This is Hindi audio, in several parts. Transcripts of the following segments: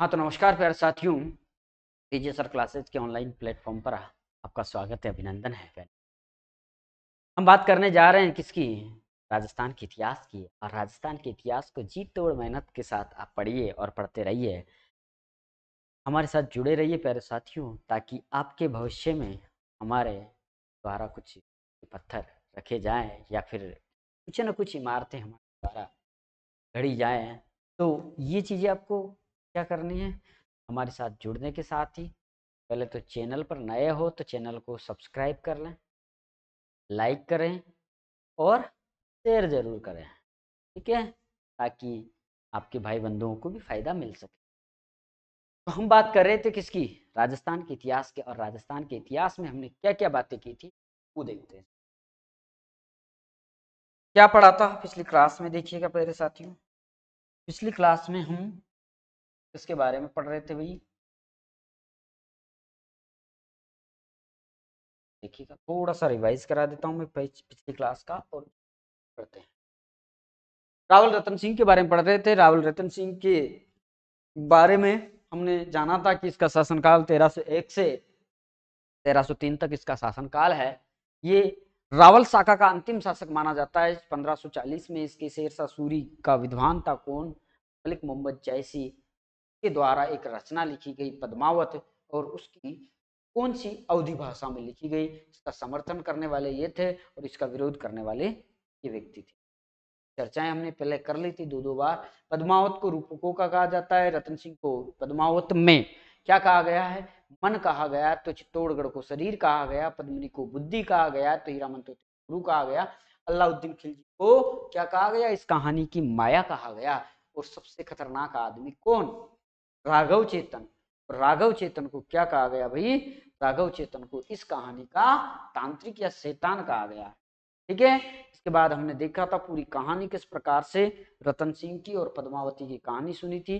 हाँ तो नमस्कार प्यारे साथियों पीजी सर क्लासेज के ऑनलाइन प्लेटफॉर्म पर आपका स्वागत है अभिनंदन है हम बात करने जा रहे हैं किसकी राजस्थान के इतिहास की और राजस्थान के इतिहास को जीत तोड़ मेहनत के साथ आप पढ़िए और पढ़ते रहिए हमारे साथ जुड़े रहिए प्यारे साथियों ताकि आपके भविष्य में हमारे द्वारा कुछ पत्थर रखे जाए या फिर कुछ ना कुछ इमारतें हमारे द्वारा घड़ी जाए तो ये चीज़ें आपको क्या करनी है हमारे साथ जुड़ने के साथ ही पहले तो चैनल पर नए हो तो चैनल को सब्सक्राइब कर लें लाइक करें और शेयर ज़रूर करें ठीक है ताकि आपके भाई बंधुओं को भी फ़ायदा मिल सके तो हम बात कर रहे थे किसकी राजस्थान के इतिहास के और राजस्थान के इतिहास में हमने क्या क्या बातें की थी वो देखते हैं क्या पढ़ा था पिछली क्लास में देखिएगा मेरे साथियों पिछली क्लास में हम किसके बारे में पढ़ रहे थे भाई देखिएगा थोड़ा सा रिवाइज करा देता हूँ मैं पिछली क्लास का और पढ़ते हैं रावल रतन सिंह के बारे में पढ़ रहे थे रावल रतन सिंह के बारे में हमने जाना था कि इसका शासनकाल 1301 से 1303 तक इसका शासनकाल है ये रावल शाखा का अंतिम शासक माना जाता है 1540 में इसके शेरशाह सूरी का विद्वान था कौन मलिक मोहम्मद जैसी के द्वारा एक रचना लिखी गई पद्मावत और उसकी कौन सी अवधि भाषा में लिखी गई इसका समर्थन करने वाले ये थे और इसका विरोध करने वाले ये व्यक्ति थे चर्चाएं हमने पहले कर ली थी दो दो बार पद्मावत को रूपकों का कहा जाता है रतन सिंह को पद्मावत में क्या कहा गया है मन कहा गया तो चित्तौड़गढ़ को शरीर कहा गया पद्मिनी को बुद्धि कहा गया तो हीरामन तो गुरु कहा गया अलाउद्दीन खिलजी को क्या कहा गया इस कहानी की माया कहा गया और सबसे खतरनाक आदमी कौन राघव चेतन राघव चेतन को क्या कहा गया भाई राघव चेतन को इस कहानी का तांत्रिक या शैतान कहा गया ठीक है इसके बाद हमने देखा था पूरी कहानी किस प्रकार से रतन सिंह की और पद्मावती की कहानी सुनी थी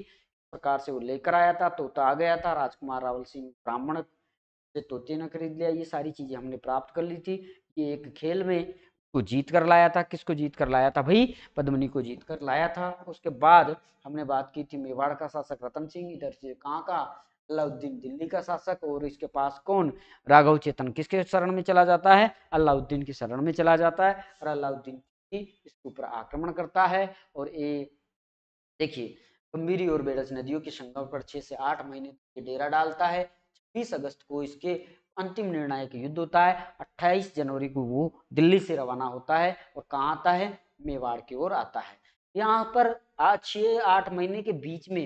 प्रकार से वो लेकर आया था तोता आ गया था राजकुमार रावल सिंह ब्राह्मण से तोते ने खरीद लिया ये सारी चीजें हमने प्राप्त कर ली थी कि एक खेल में को जीत कर लाया था किसको जीत कर लाया था भाई पद्मनी को जीत कर लाया था उसके बाद हमने बात की थी मेवाड़ का शासक रतन सिंह इधर से कहाँ का अलाउद्दीन दिल्ली का शासक और इसके पास कौन राघव चेतन किसके शरण में चला जाता है अलाउद्दीन के शरण में चला जाता है और अलाउद्दीन इसके ऊपर आक्रमण करता है और ये देखिए गंभीरी और बेड़स नदियों के संगम पर छह से आठ महीने डेरा डालता है छब्बीस अगस्त को इसके अंतिम निर्णायक युद्ध होता है 28 जनवरी को वो दिल्ली से रवाना होता है और कहाँ आता है मेवाड़ की ओर आता है यहाँ पर छः आठ महीने के बीच में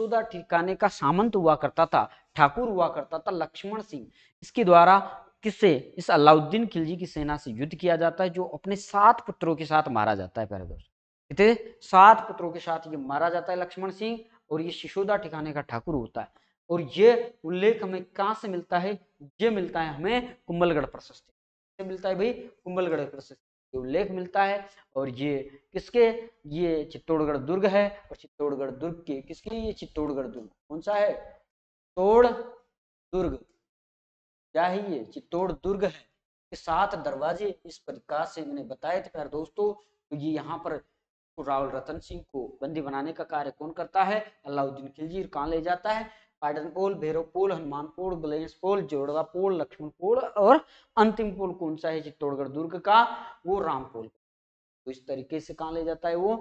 चौदह ठिकाने का सामंत हुआ करता था ठाकुर हुआ करता था लक्ष्मण सिंह इसके द्वारा किससे इस अलाउद्दीन खिलजी की सेना से युद्ध किया जाता है जो अपने सात पुत्रों के साथ मारा जाता है पहले दोस्त सात पुत्रों के साथ ये मारा जाता है लक्ष्मण सिंह और ये शिशोदा ठिकाने का ठाकुर होता है और ये उल्लेख हमें कहाँ से मिलता है ये मिलता है हमें कुंभलगढ़ प्रशस्ति से मिलता है भाई कुंभलगढ़ प्रशस्ति उल्लेख मिलता है और ये किसके ये चित्तौड़गढ़ दुर्ग है और चित्तौड़गढ़ दुर्ग के किसके ये चित्तौड़गढ़ दुर्ग कौन सा है चित्तौड़ दुर्ग क्या है ये चित्तौड़ दुर्ग है के सात दरवाजे इस प्रकार से मैंने बताए थे दोस्तों तो ये यहाँ पर राहुल रतन सिंह को बंदी बनाने का कार्य कौन करता है अलाउद्दीन खिलजी कहाँ ले जाता है पाटन पोल भैरव पोल हनुमान पोल गलेश पोल जोड़गा पोल और अंतिम पोल कौन सा है चित्तौड़गढ़ दुर्ग का वो राम तो इस तरीके से कहाँ ले जाता है वो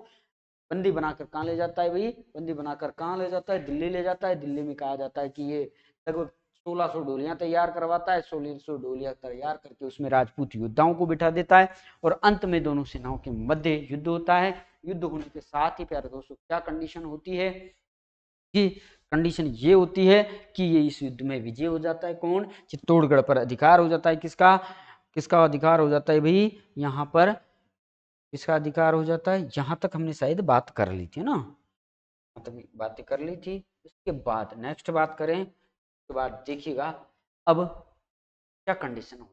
बंदी बनाकर कहाँ ले जाता है भाई बंदी बनाकर कहाँ ले जाता है दिल्ली ले जाता है दिल्ली में कहा जाता है कि ये लगभग सोलह सौ डोलियां तैयार करवाता है सोलह सौ डोलियां तैयार करके उसमें राजपूत योद्धाओं को बिठा देता है और अंत में दोनों सेनाओं के मध्य युद्ध होता है युद्ध होने के साथ ही प्यारे दोस्तों क्या कंडीशन होती है कि कंडीशन ये होती है कि ये इस युद्ध में विजय हो जाता है कौन चित्तौड़गढ़ पर अधिकार हो जाता है किसका किसका अधिकार हो जाता है भाई यहाँ पर किसका अधिकार हो जाता है यहाँ तक हमने शायद बात कर ली थी ना मतलब बातें कर ली थी उसके बाद नेक्स्ट बात करें उसके बाद देखिएगा अब क्या कंडीशन हो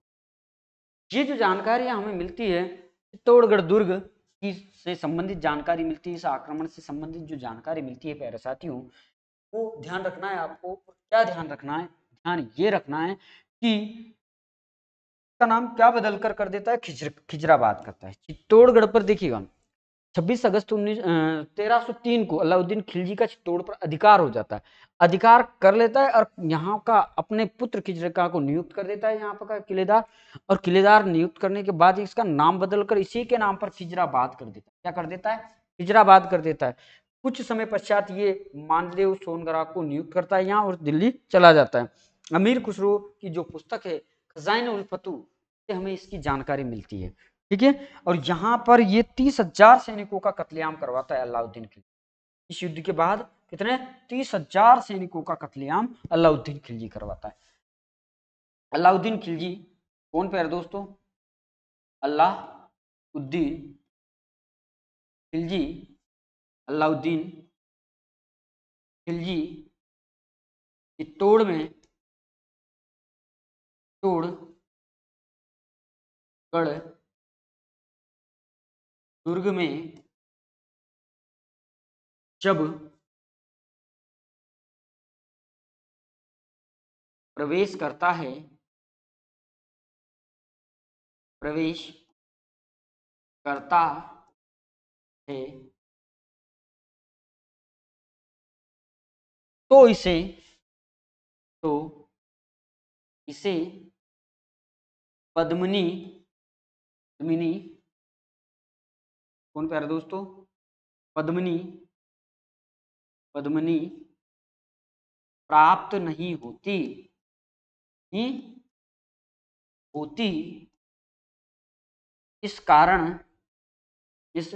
ये जो जानकारी हमें मिलती है चित्तौड़गढ़ दुर्ग की से संबंधित जानकारी मिलती है इस आक्रमण से संबंधित जो जानकारी मिलती है प्यारे साथियों वो ध्यान रखना है आपको क्या ध्यान रखना है ध्यान ये रखना है कि का नाम क्या बदल कर कर देता है खिजर खिजराबाद करता है चित्तौड़गढ़ पर देखिएगा 26 अगस्त उन्नीस तेरह को अलाउद्दीन खिलजी का चित्तौड़ पर अधिकार हो जाता है अधिकार कर लेता है और यहाँ का अपने पुत्र खिजरका को नियुक्त कर देता है यहाँ पर का किलेदार और किलेदार नियुक्त करने के बाद इसका नाम बदलकर इसी के नाम पर खिजराबाद कर देता है क्या कर देता है खिजराबाद कर देता है कुछ समय पश्चात ये मानदेव सोनगरा को नियुक्त करता है यहाँ और दिल्ली चला जाता है अमीर खुसरो की जो पुस्तक है खजाइन उल्फतू से हमें इसकी जानकारी मिलती है ठीक है और यहाँ पर ये तीस हजार सैनिकों का कत्लेआम करवाता है अलाउद्दीन खिलजी इस युद्ध के बाद कितने तीस हजार सैनिकों का कत्लेआम अलाउद्दीन खिलजी करवाता है अलाउद्दीन खिलजी कौन है दोस्तों अल्लाह उद्दीन खिलजी अलाउद्दीन खिलजी चित्तौड़ में तोड़ गढ़ दुर्ग में जब प्रवेश करता है प्रवेश करता है तो इसे तो इसे पद्मनी पद्मिनी कौन प्यारे दोस्तों पद्मनी पद्मनी प्राप्त नहीं होती ही हम्म? होती इस कारण इस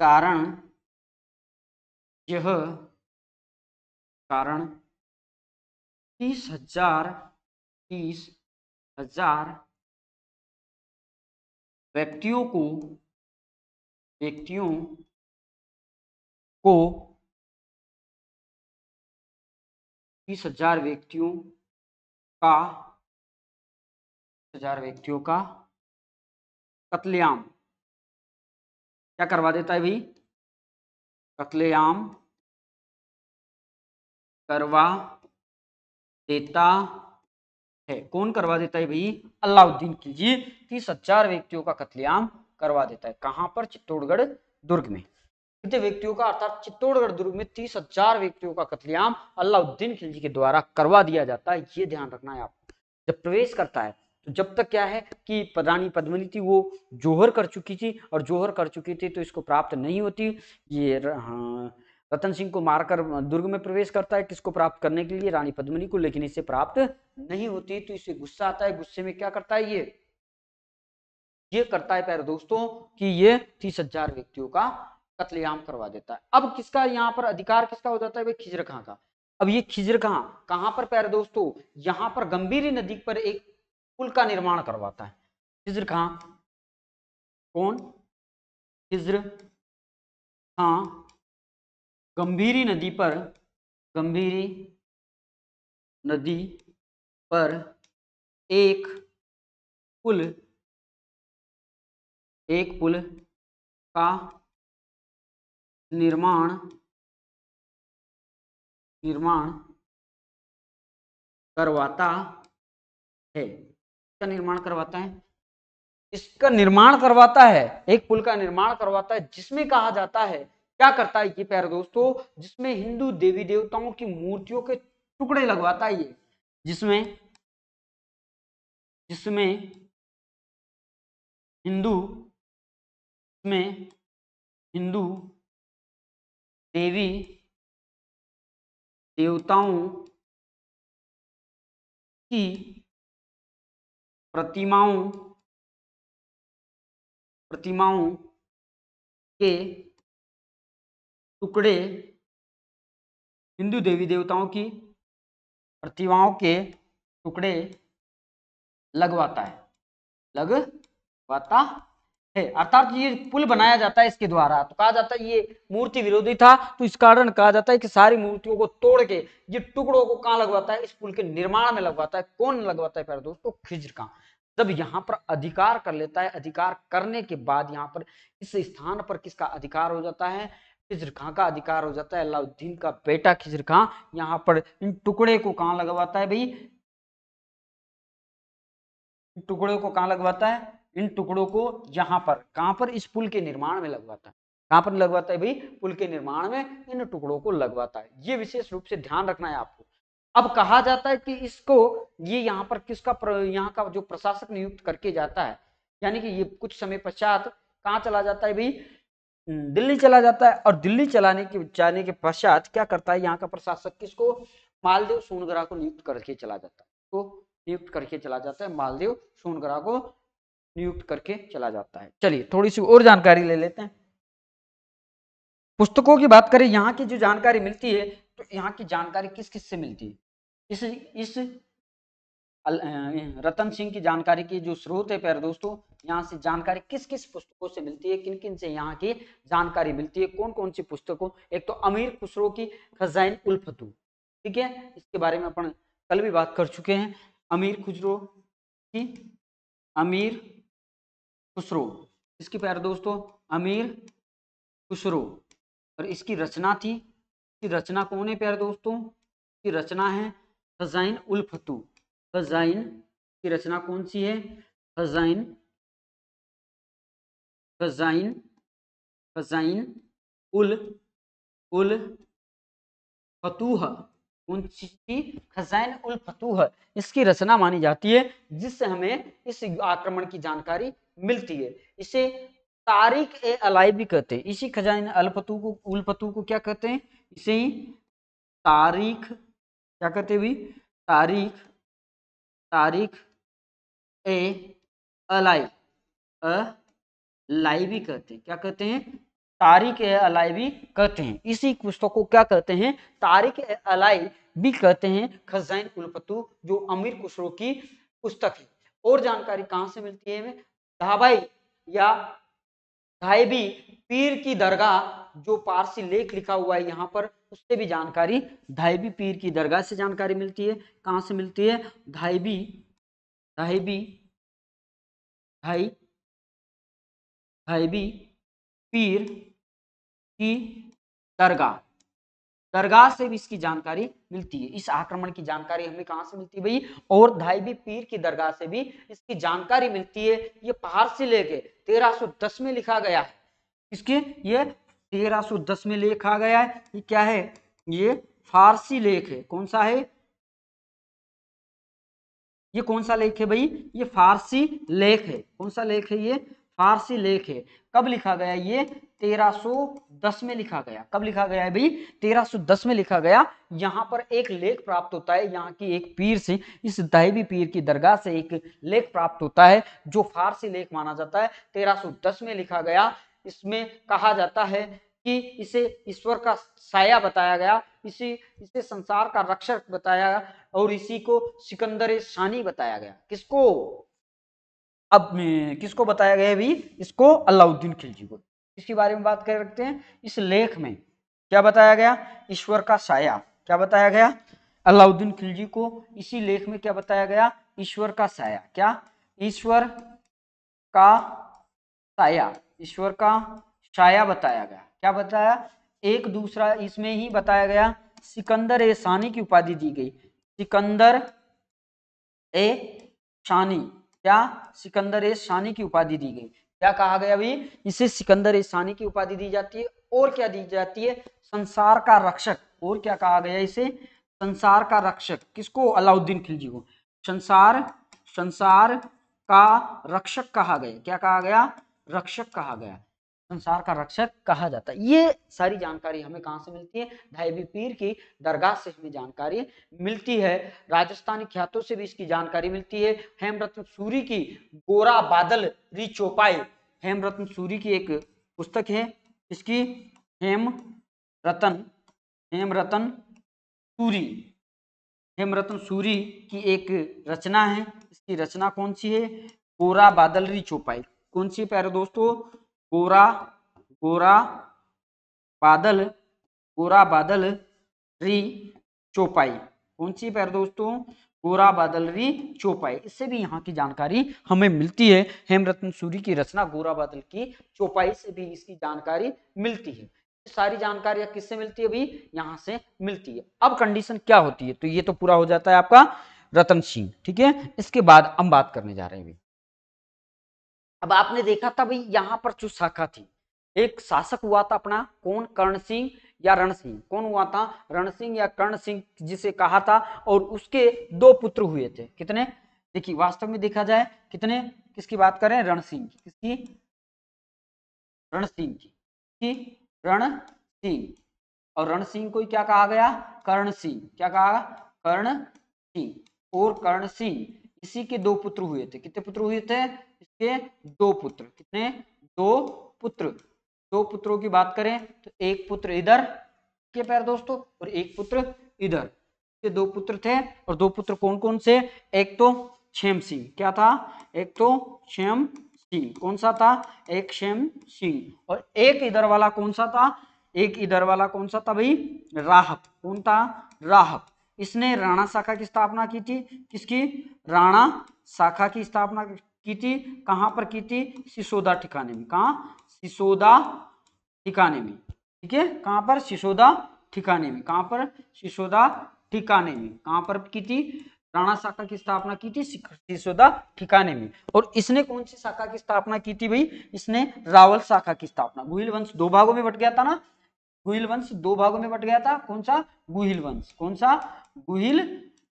कारण यह कारण तीस हजार तीस हजार व्यक्तियों को व्यक्तियों को तीस हजार व्यक्तियों का हजार व्यक्तियों का कत्लेआम क्या करवा देता है भाई कत्लेआम करवा देता है कौन करवा देता है भाई अलाउद्दीन खिलजी तीस हजार व्यक्तियों का कतलेआम करवा देता है कहां पर चित्तौड़गढ़ दुर्ग में कितने व्यक्तियों का अर्थात चित्तौड़गढ़ दुर्ग में तीस हजार व्यक्तियों का कतलेआम अलाउद्दीन खिलजी के द्वारा करवा दिया जाता है ये ध्यान रखना है आपको जब प्रवेश करता है तो जब तक क्या है कि रानी पद्मनी थी वो जोहर कर चुकी थी और जोहर कर चुकी थी तो इसको प्राप्त नहीं होती ये हाँ, रतन सिंह को मारकर दुर्ग में प्रवेश करता है किसको प्राप्त करने के लिए रानी पद्मनी को लेकिन इसे प्राप्त नहीं होती तो इसे गुस्सा आता है गुस्से में क्या करता है ये ये करता है प्यारे दोस्तों कि ये तीस हजार व्यक्तियों का कतलेआम करवा देता है अब किसका यहाँ पर अधिकार किसका हो जाता है भाई खिजर खां का अब ये खिजर खां कहाँ पर प्यारे दोस्तों यहाँ पर गंभीरी नदी पर एक पुल का निर्माण करवाता है खिजर खां कौन खिजर खां गंभीरी नदी पर गंभीरी नदी पर एक पुल एक पुल का निर्माण निर्माण करवाता है इसका निर्माण करवाता है इसका निर्माण करवाता है एक पुल का निर्माण करवाता है जिसमें कहा जाता है क्या करता है ये प्यारे दोस्तों जिसमें हिंदू देवी देवताओं की मूर्तियों के टुकड़े लगवाता है ये जिसमें जिसमें हिंदू में हिंदू देवी देवताओं की प्रतिमाओं प्रतिमाओं के टुकड़े हिंदू देवी देवताओं की प्रतिमाओं के टुकड़े लगवाता है लगवाता है अर्थात ये पुल बनाया जाता है इसके द्वारा तो कहा जाता है ये मूर्ति विरोधी था तो इस कारण कहा जाता है कि सारी मूर्तियों को तोड़ के ये टुकड़ों को कहाँ लगवाता है इस पुल के निर्माण में लगवाता है कौन लगवाता है प्यारे दोस्तों खिजर का जब यहाँ पर अधिकार कर लेता है अधिकार करने के बाद यहाँ पर इस स्थान पर किसका अधिकार हो जाता है खिजर खां का अधिकार हो जाता है अलाउद्दीन का बेटा खिजर खां यहाँ पर इन टुकड़े को कहाँ लगवाता है भाई इन टुकड़े को कहाँ लगवाता है इन टुकड़ों को यहाँ पर कहाँ पर इस पुल के निर्माण में लगवाता है कहाँ पर लगवाता है भाई पुल के निर्माण में इन टुकड़ों को लगवाता है ये विशेष रूप से ध्यान रखना है आपको अब कहा जाता है कि इसको ये यहाँ पर किसका प्र, यहाँ का जो प्रशासक नियुक्त करके जाता है यानी कि ये कुछ समय पश्चात कहाँ चला जाता है भाई दिल्ली चला जाता है और दिल्ली चलाने के जाने के पश्चात क्या करता है यहाँ का प्रशासक किसको मालदेव सोनगरा को नियुक्त करके चला जाता है तो नियुक्त करके चला जाता है मालदेव सोनगरा को नियुक्त करके चला जाता है चलिए थोड़ी सी और जानकारी ले लेते हैं पुस्तकों की बात करें यहाँ की जो जानकारी मिलती है तो यहाँ की जानकारी किस किस से मिलती है इस इस रतन सिंह की जानकारी की जो स्रोत है प्यारे दोस्तों यहाँ से जानकारी किस किस पुस्तकों से मिलती है किन किन से यहाँ की जानकारी मिलती है कौन कौन सी पुस्तकों एक तो अमीर खुसरो की खजाइन उल्फतू ठीक है इसके बारे में अपन कल भी बात कर चुके हैं अमीर खुसरो की अमीर खुसरो इसकी प्यार दोस्तों अमीर खुसरो और इसकी रचना थी इसकी रचना कौन है प्यार दोस्तों की रचना है खजाइन उल्फतू खजाइन की रचना कौन सी है खजाइन कजाइन कजाइन उल उल फतूह कौन खजाइन उल फतूह इसकी रचना मानी जाती है जिससे हमें इस आक्रमण की जानकारी मिलती है इसे तारिक ए अलाई भी कहते हैं इसी खजाइन अलफतू को उल फतू को क्या कहते हैं इसे ही तारीख क्या कहते हैं भी तारीख तारीख ए अलाई अ लाइवी कहते हैं क्या कहते हैं तारिक अलाइवी कहते हैं इसी पुस्तक को क्या कहते हैं तारिक अलाई भी कहते हैं खजैन कुलपतु जो अमीर खुसरो की पुस्तक है और जानकारी कहाँ से मिलती है धाबाई या धाईबी पीर की दरगाह जो पारसी लेख लिखा हुआ है यहाँ पर उससे भी जानकारी धाईबी पीर की दरगाह से जानकारी मिलती है कहाँ से मिलती है धाईबी धाईबी धाई हैबी पीर की दरगाह दरगाह से भी इसकी जानकारी मिलती है इस आक्रमण की जानकारी हमें कहां से मिलती है भाई और धाईबी पीर की दरगाह से भी इसकी जानकारी मिलती है ये पहाड़ से लेके 1310 में लिखा गया है इसके ये 1310 में लिखा गया है ये क्या है ये फारसी लेख है कौन सा है ये कौन सा लेख है भाई ये फारसी लेख है कौन सा लेख है ये फारसी लेख है कब लिखा गया ये 1310 में लिखा गया कब लिखा गया है भाई 1310 में लिखा गया यहाँ पर एक लेख प्राप्त होता है यहाँ की एक पीर से इस दाहिबी पीर की दरगाह से एक लेख प्राप्त होता है जो फारसी लेख माना जाता है 1310 में लिखा गया इसमें कहा जाता है कि इसे ईश्वर का साया बताया गया इसी इसे संसार का रक्षक बताया और इसी को सिकंदर शानी बताया गया किसको अब किसको बताया गया अभी इसको अलाउद्दीन खिलजी को इसके बारे में बात कर रखते हैं इस लेख में क्या बताया गया ईश्वर का साया क्या बताया गया अलाउद्दीन खिलजी को इसी लेख में क्या बताया गया ईश्वर का साया क्या ईश्वर का साया ईश्वर का साया बताया गया क्या बताया एक दूसरा इसमें ही बताया गया सिकंदर ए सानी की उपाधि दी गई सिकंदर ए शानी क्या सिकंदर ए सानी की उपाधि दी गई क्या कहा गया अभी इसे सिकंदर ए सानी की उपाधि दी जाती है और क्या दी जाती है संसार का रक्षक और क्या कहा गया इसे संसार का रक्षक किसको अलाउद्दीन खिलजी को संसार संसार का रक्षक कहा गया क्या कहा गया रक्षक कहा गया संसार का रक्षक कहा जाता है ये सारी जानकारी हमें कहाँ से मिलती है धाईबी पीर की दरगाह से हमें जानकारी मिलती है राजस्थानी ख्यातों से भी इसकी जानकारी मिलती है हेमरत्न सूरी की गोरा बादल री चौपाई हेमरत्न सूरी की एक पुस्तक है इसकी हेम रतन हेम रतन सूरी रतन सूरी की एक रचना है इसकी रचना कौन सी है गोरा बादल री चौपाई कौन सी प्यारे दोस्तों कोरा कोरा बादल कोरा बादल री चौपाई कौन सी पैर दोस्तों कोरा री चौपाई इससे भी यहाँ की जानकारी हमें मिलती है हेमरत्न सूरी की रचना गोरा बादल की चौपाई से भी इसकी जानकारी मिलती है सारी जानकारी किससे मिलती है अभी यहाँ से मिलती है अब कंडीशन क्या होती है तो ये तो पूरा हो जाता है आपका रतन सिंह ठीक है इसके बाद हम बात करने जा रहे हैं अब आपने देखा था भाई यहाँ पर जो शाखा थी एक शासक हुआ था अपना कौन कर्ण सिंह या रण सिंह कौन हुआ था रण सिंह या कर्ण सिंह जिसे कहा था और उसके दो पुत्र हुए थे कितने देखिए वास्तव में देखा जाए कितने किसकी बात करें रण सिंह की किसकी रण सिंह की कि रण सिंह और रण सिंह को क्या कहा गया कर्ण सिंह क्या कहा कर्ण सिंह और कर्ण सिंह इसी के दो पुत्र हुए थे कितने पुत्र हुए थे इसके दो पुत्र कितने दो पुत्र दो पुत्रों की बात करें तो एक पुत्र इधर के पैर दोस्तों और एक पुत्र इधर के दो पुत्र थे और दो पुत्र कौन कौन से एक तो क्षेम सिंह क्या था एक तो क्षेम सिंह कौन सा था एक क्षेम सिंह और एक इधर वाला कौन सा था एक इधर वाला कौन सा था भाई राहब कौन था राहब इसने राणा शाखा की स्थापना की थी किसकी राणा शाखा की स्थापना की थी कहाँ पर की थी सिसोदा ठिकाने में कहा सिसोदा ठिकाने में ठीक है कहां पर सिसोदा ठिकाने में कहां पर सिसोदा ठिकाने में कहां पर की थी राणा शाखा की स्थापना की थी सिसोदा ठिकाने में और इसने कौन सी शाखा की स्थापना की थी भाई इसने रावल शाखा की स्थापना गुहिल वंश दो भागों में बट गया था ना गुहिल वंश दो भागों में बट गया था कौन सा गुहिल वंश कौन सा गुहिल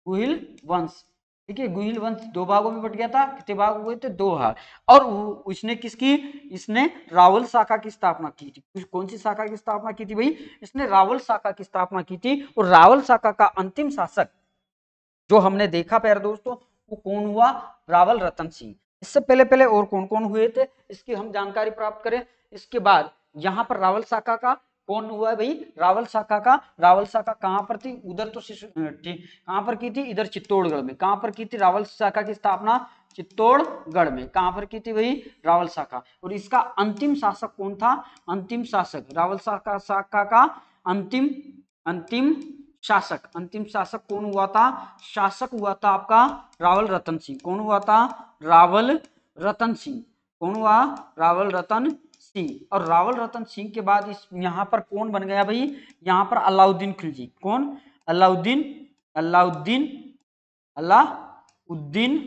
गुहिल वंश ठीक है गुहिल वंश दो भागों में बट गया था कितने भाग हो गए थे दो भाग और उसने किसकी इसने रावल शाखा की स्थापना की थी कौन सी शाखा की स्थापना की थी भाई इसने रावल शाखा की स्थापना की थी और रावल शाखा का अंतिम शासक जो हमने देखा प्यारे दोस्तों वो कौन हुआ रावल रतन सिंह इससे पहले पहले और कौन कौन हुए थे इसकी हम जानकारी प्राप्त करें इसके बाद यहाँ पर रावल शाखा का कौन हुआ है भाई रावल शाखा का रावल शाखा कहाँ पर थी उधर तो शिशु कहाँ पर की थी इधर चित्तौड़गढ़ में कहाँ पर की थी रावल शाखा की स्थापना चित्तौड़गढ़ में कहाँ पर की थी भाई रावल शाखा और इसका अंतिम शासक कौन था अंतिम शासक रावल शाखा शाखा का अंतिम अंतिम शासक अंतिम शासक कौन हुआ था शासक हुआ था आपका रावल रतन सिंह कौन हुआ था रावल रतन सिंह कौन हुआ रावल रतन सिंह और रावल रतन सिंह के बाद इस यहाँ पर कौन बन गया भाई यहाँ पर अलाउद्दीन खिलजी कौन अलाउद्दीन अलाउद्दीन अलाउद्दीन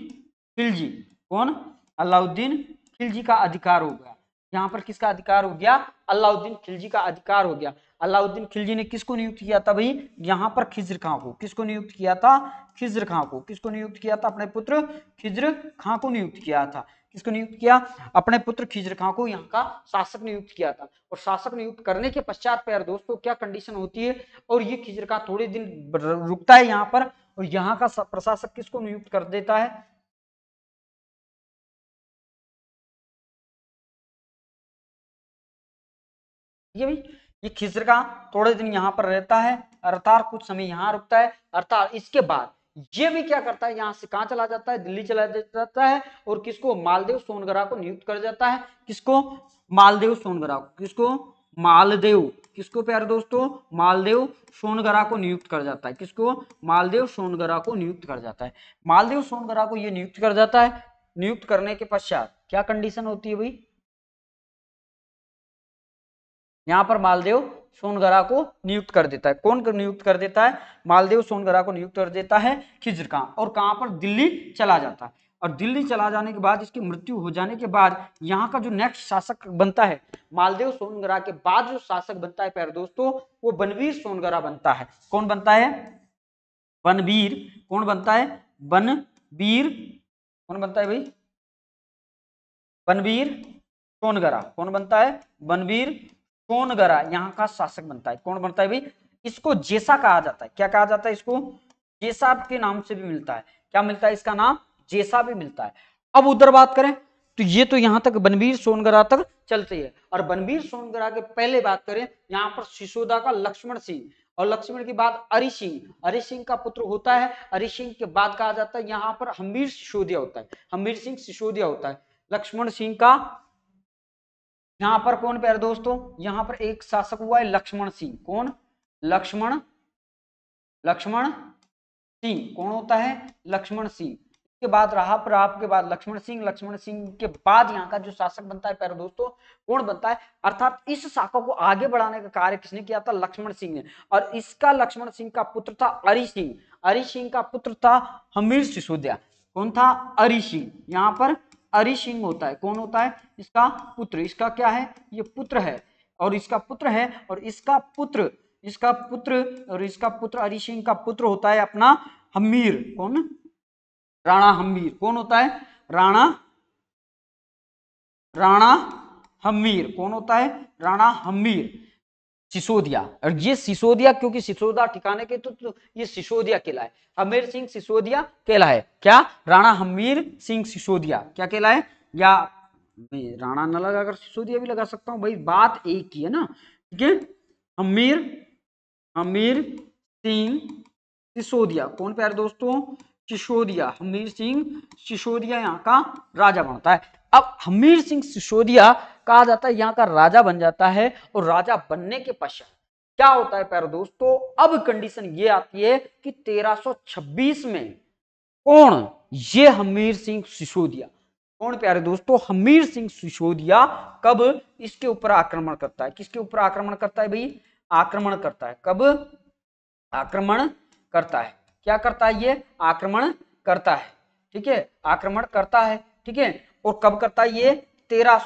खिलजी कौन अलाउद्दीन खिलजी का अधिकार हो गया यहाँ पर किसका अधिकार हो गया अलाउद्दीन खिलजी का अधिकार हो गया अलाउद्दीन खिलजी ने किसको नियुक्त किया था भाई यहाँ पर खिजर खां को किसको नियुक्त किया था खिजर खां को किसको नियुक्त किया था अपने पुत्र खिजर खां को नियुक्त किया था किसको नियुक्त किया अपने पुत्र खिजरखा को यहाँ का शासक नियुक्त किया था और शासक नियुक्त करने के पश्चात प्यार दोस्तों क्या कंडीशन होती है और ये खिजरखा थोड़े दिन रुकता है यहाँ पर और यहाँ का प्रशासक किसको नियुक्त कर देता है ये भी ये खिजर का थोड़े दिन यहाँ पर रहता है अर्थात कुछ समय यहाँ रुकता है अर्थात इसके बाद ये भी क्या करता है यहां से कहां चला जाता है दिल्ली चला जाता है और किसको मालदेव सोनगरा को नियुक्त कर जाता है किसको मालदेव सोनगरा को किसको मालदेव किसको प्यारे दोस्तों मालदेव सोनगरा को नियुक्त कर जाता है किसको मालदेव सोनगरा को नियुक्त कर जाता है मालदेव सोनगरा को यह नियुक्त कर जाता है नियुक्त करने के पश्चात क्या कंडीशन होती है भाई यहां पर मालदेव सोनगरा को नियुक्त कर देता है कौन नियुक्त कर देता है मालदेव सोनगरा को नियुक्त कर देता है खिजर कहाँ और कहाँ पर दिल्ली चला जाता है और दिल्ली चला जाने के बाद इसकी मृत्यु हो जाने के बाद यहाँ का जो नेक्स्ट शासक बनता है मालदेव सोनगरा के बाद जो शासक बनता है प्यारे दोस्तों वो बनवीर सोनगरा बनता है कौन बनता है बनवीर कौन बनता है बनवीर कौन बनता है भाई बनवीर सोनगरा कौन बनता है बनवीर कौन कोनगरा यहाँ का शासक बनता है कौन बनता है भाई इसको जैसा कहा जाता है क्या कहा जाता है इसको जैसा के नाम से भी मिलता है क्या मिलता है इसका नाम जैसा भी मिलता है अब उधर बात करें तो ये तो यहाँ तक बनवीर सोनगरा तक चलती है और बनवीर सोनगरा के पहले बात करें यहाँ पर सिसोदा का लक्ष्मण सिंह और लक्ष्मण के बाद अरि सिंह अरि सिंह का पुत्र होता है अरि सिंह के बाद कहा जाता है यहाँ पर हमीर सिसोदिया होता है हमीर सिंह सिसोदिया होता है लक्ष्मण सिंह का यहां पर कौन पे दोस्तों यहां पर एक शासक हुआ है लक्ष्मण सिंह कौन लक्ष्मण लक्ष्मण सिंह कौन होता है लक्ष्मण सिंह के बाद रहा पर आपके बाद लक्ष्मण सिंह लक्ष्मण सिंह के बाद यहाँ का जो शासक बनता है पैरों दोस्तों कौन बनता है अर्थात इस शाखा को आगे बढ़ाने का कार्य किसने किया था लक्ष्मण सिंह ने और इसका लक्ष्मण सिंह का पुत्र था अरि सिंह अरि सिंह का पुत्र था हमीर सिसोदिया कौन था अरि सिंह यहाँ पर अरिशिंग होता है कौन होता है इसका पुत्र इसका क्या है ये पुत्र है और इसका पुत्र है और इसका पुत्र इसका पुत्र और इसका पुत्र अरिशिंग का पुत्र होता है अपना हमीर कौन राणा हमीर कौन होता है राणा राणा हमीर कौन होता है राणा हमीर सिसोदिया और ये सिसोदिया क्योंकि सिसोदा ठिकाने के तो, तो ये सिसोदिया किला है हमीर सिंह सिसोदिया किला है क्या राणा हमीर सिंह सिसोदिया क्या किला है या राणा न लगा कर सिसोदिया भी लगा सकता हूं भाई बात एक ही है ना ठीक है हमीर हमीर सिंह सिसोदिया कौन प्यार दोस्तों सिसोदिया हमीर सिंह सिसोदिया यहाँ का राजा बनता है अब हमीर सिंह सिसोदिया कहा जाता है यहाँ का राजा बन जाता है और राजा बनने के पश्चात क्या होता है प्यारे दोस्तों तो अब कंडीशन ये आती है कि 1326 में कौन ये हमीर सिंह सिसोदिया कौन प्यारे दोस्तों तो हमीर सिंह सिसोदिया कब इसके ऊपर आक्रमण करता है किसके ऊपर आक्रमण करता है भाई आक्रमण करता है कब आक्रमण करता है क्या करता है ये आक्रमण करता है ठीक है आक्रमण करता है ठीक है और कब करता है ये तेरह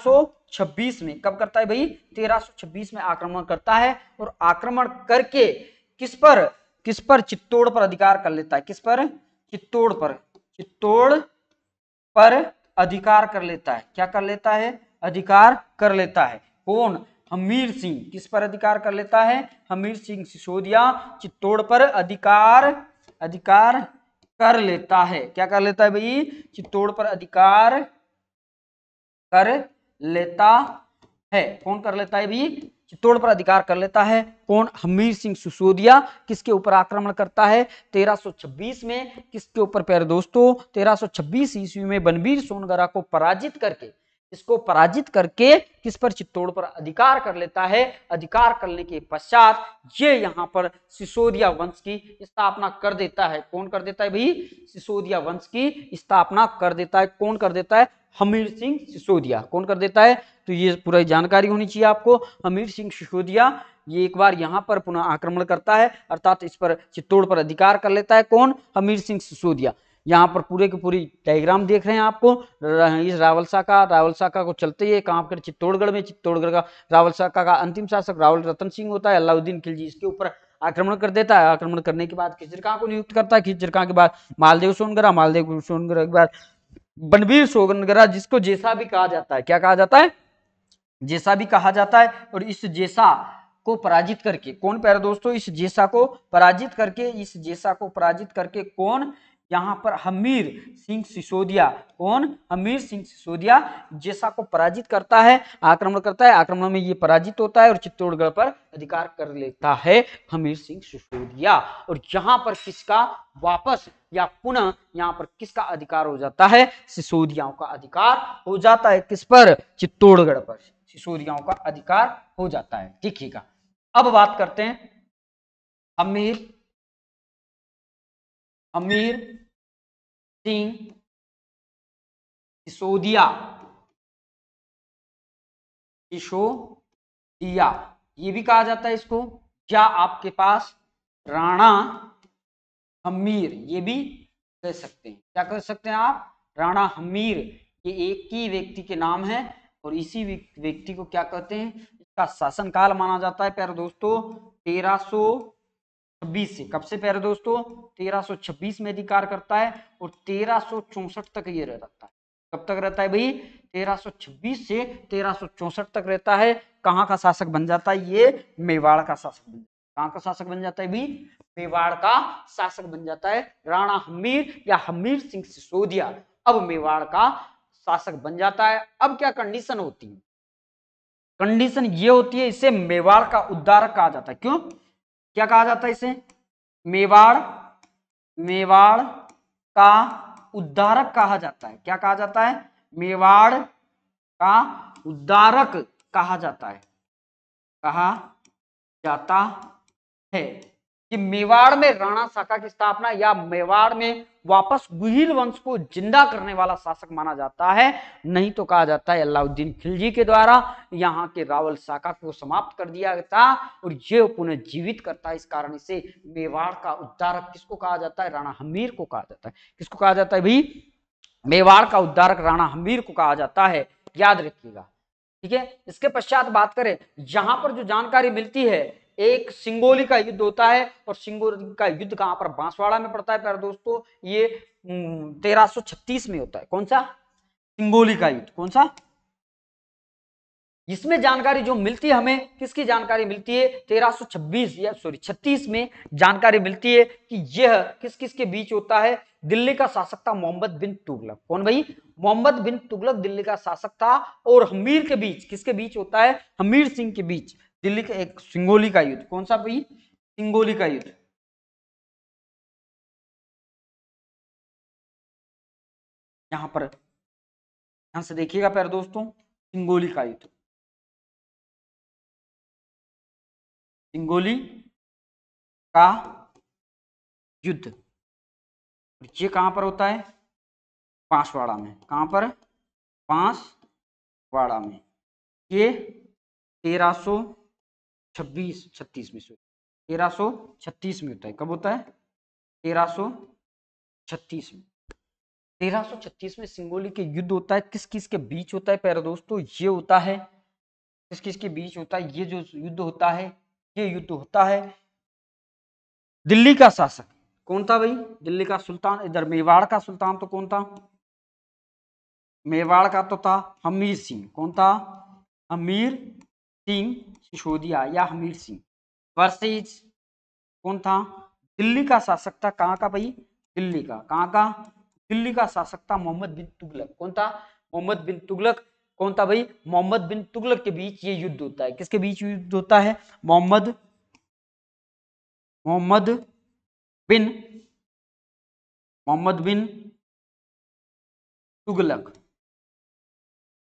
छब्बीस में कब करता है भाई 1326 में आक्रमण करता है और आक्रमण करके किस पर किस पर चित्तौड़ पर अधिकार कर लेता है किस पर चित्तौड़ पर चित्तौड़ पर अधिकार कर लेता है क्या कर लेता है अधिकार कर लेता है कौन हमीर सिंह किस पर अधिकार कर लेता है हमीर सिंह सिसोदिया चित्तौड़ पर अधिकार अधिकार कर लेता है क्या कर लेता है भाई चित्तौड़ पर अधिकार कर लेता है कौन कर लेता है भी चित्तौड़ पर अधिकार कर लेता है कौन हमीर सिंह सिसोदिया किसके ऊपर आक्रमण करता है 1326 में किसके ऊपर प्यारे दोस्तों 1326 ईस्वी में बनबीर सोनगरा को पराजित करके इसको पराजित करके किस पर चित्तौड़ पर अधिकार कर लेता है अधिकार करने के पश्चात ये यहाँ पर सिसोदिया वंश की स्थापना कर देता है कौन कर देता है भाई सिसोदिया वंश की स्थापना कर देता है कौन कर देता है हमीर सिंह सिसोदिया कौन कर देता है तो ये पूरा जानकारी होनी चाहिए आपको हमीर सिंह सिसोदिया ये एक बार यहाँ पर पुनः आक्रमण करता है अर्थात इस पर चित्तौड़ पर अधिकार कर लेता है कौन हमीर सिंह सिसोदिया यहाँ पर पूरे के पूरी डायग्राम देख रहे हैं आपको इस रावल शाखा रावल शाखा को चलते ही कहाँ पर चित्तौड़गढ़ में चित्तौड़गढ़ का रावल शाखा का अंतिम शासक रावल रतन सिंह होता है अलाउद्दीन खिलजी इसके ऊपर आक्रमण कर देता है आक्रमण करने के बाद खिजरका को नियुक्त करता है खिचरका के बाद मालदेव सोनगरा मालदेव सोनगरा के बाद बनवीर सोगनगरा जिसको जैसा भी कहा जाता है क्या कहा जाता है जैसा भी कहा जाता है और इस जैसा को पराजित करके कौन प्यारे दोस्तों इस जैसा को पराजित करके इस जैसा को पराजित करके कौन यहाँ पर हमीर सिंह सिसोदिया कौन हमीर सिंह सिसोदिया जैसा को पराजित करता है आक्रमण करता है आक्रमण में ये पराजित होता है और चित्तौड़गढ़ पर अधिकार कर लेता है हमीर सिंह सिसोदिया और यहाँ पर किसका वापस या पुनः यहाँ पर किसका अधिकार हो जाता है सिसोदियाओं का अधिकार हो जाता है किस पर चित्तौड़गढ़ पर सिसोदियाओं का अधिकार हो जाता है ठीक है अब बात करते हैं हमीर अमीर सिंह सिसोदिया सिसोदिया ये भी कहा जाता है इसको क्या आपके पास राणा हमीर ये भी कह सकते हैं क्या कह सकते हैं आप राणा हमीर ये एक ही व्यक्ति के नाम है और इसी व्यक्ति को क्या कहते हैं इसका शासनकाल माना जाता है प्यारे दोस्तों तेरह छब्बीस से कब से प्यारे दोस्तों 1326 में अधिकार करता है और 1364 तक ये रहता है कब तक रहता है भाई 1326 से 1364 तक रहता है कहाँ का शासक बन जाता है ये मेवाड़ का शासक बन कहाँ का शासक बन जाता है भाई मेवाड़ का शासक बन जाता है राणा हमीर या हमीर सिंह सिसोदिया अब मेवाड़ का शासक बन जाता है अब क्या कंडीशन होती है कंडीशन ये होती है इसे मेवाड़ का उद्धारक कहा जाता है क्यों क्या कहा जाता है इसे मेवाड़ मेवाड़ का उद्धारक कहा जाता है क्या कहा जाता है मेवाड़ का उद्धारक कहा जाता है कहा जाता है कि मेवाड़ में राणा शाखा की स्थापना या मेवाड़ में वापस गुहिल वंश को जिंदा करने वाला शासक माना जाता है नहीं तो कहा जाता है अलाउद्दीन खिलजी के द्वारा यहाँ के रावल शाखा को समाप्त कर दिया था और ये पुनर्जीवित करता है इस कारण से मेवाड़ का उद्धारक किसको कहा जाता है राणा हमीर को कहा जाता है किसको कहा जाता है भाई मेवाड़ का उद्धारक राणा हमीर को कहा जाता है याद रखिएगा ठीक है इसके पश्चात बात करें यहां पर जो जानकारी मिलती है एक सिंगोली का युद्ध होता है और सिंगोली का युद्ध कहां पर बांसवाड़ा में पड़ता है प्यारे दोस्तों ये 1336 में होता है कौन सा सिंगोली का युद्ध कौन सा इसमें जानकारी जो मिलती है हमें किसकी जानकारी मिलती है 1326 या सॉरी 36 में जानकारी मिलती है कि यह किस किस के बीच होता है दिल्ली का शासक था मोहम्मद बिन तुगलक कौन भाई मोहम्मद बिन तुगलक दिल्ली का शासक था और हमीर के बीच किसके बीच होता है हमीर सिंह के बीच दिल्ली का एक सिंगोली का युद्ध कौन सा भाई सिंगोली का युद्ध यहां पर यहां से देखिएगा प्यारे दोस्तों सिंगोली का युद्ध सिंगोली का युद्ध ये कहां पर होता है पांचवाड़ा में कहां पर पांचवाड़ा में ये तेरह सौ छब्बीस छत्तीस में तेरह सौ छत्तीस में होता है कब होता है तेरह सौ छत्तीस में तेरह सौ छत्तीस में सिंगोली के युद्ध होता है किस किस के बीच होता है प्यारे दोस्तों ये होता है किस किस के बीच होता है ये जो युद्ध होता है ये युद्ध होता है दिल्ली का शासक कौन था भाई दिल्ली का सुल्तान इधर मेवाड़ का सुल्तान तो कौन था मेवाड़ का तो था हमीर सिंह कौन था हमीर सिंह सिसोदिया या हमीर सिंह वर्सेज कौन था दिल्ली का शासक था कहाँ का भाई दिल्ली का कहाँ का दिल्ली का शासक था मोहम्मद बिन तुगलक कौन था मोहम्मद बिन तुगलक कौन था भाई मोहम्मद बिन तुगलक के बीच ये युद्ध होता है किसके बीच युद्ध होता है मोहम्मद मोहम्मद बिन मोहम्मद बिन तुगलक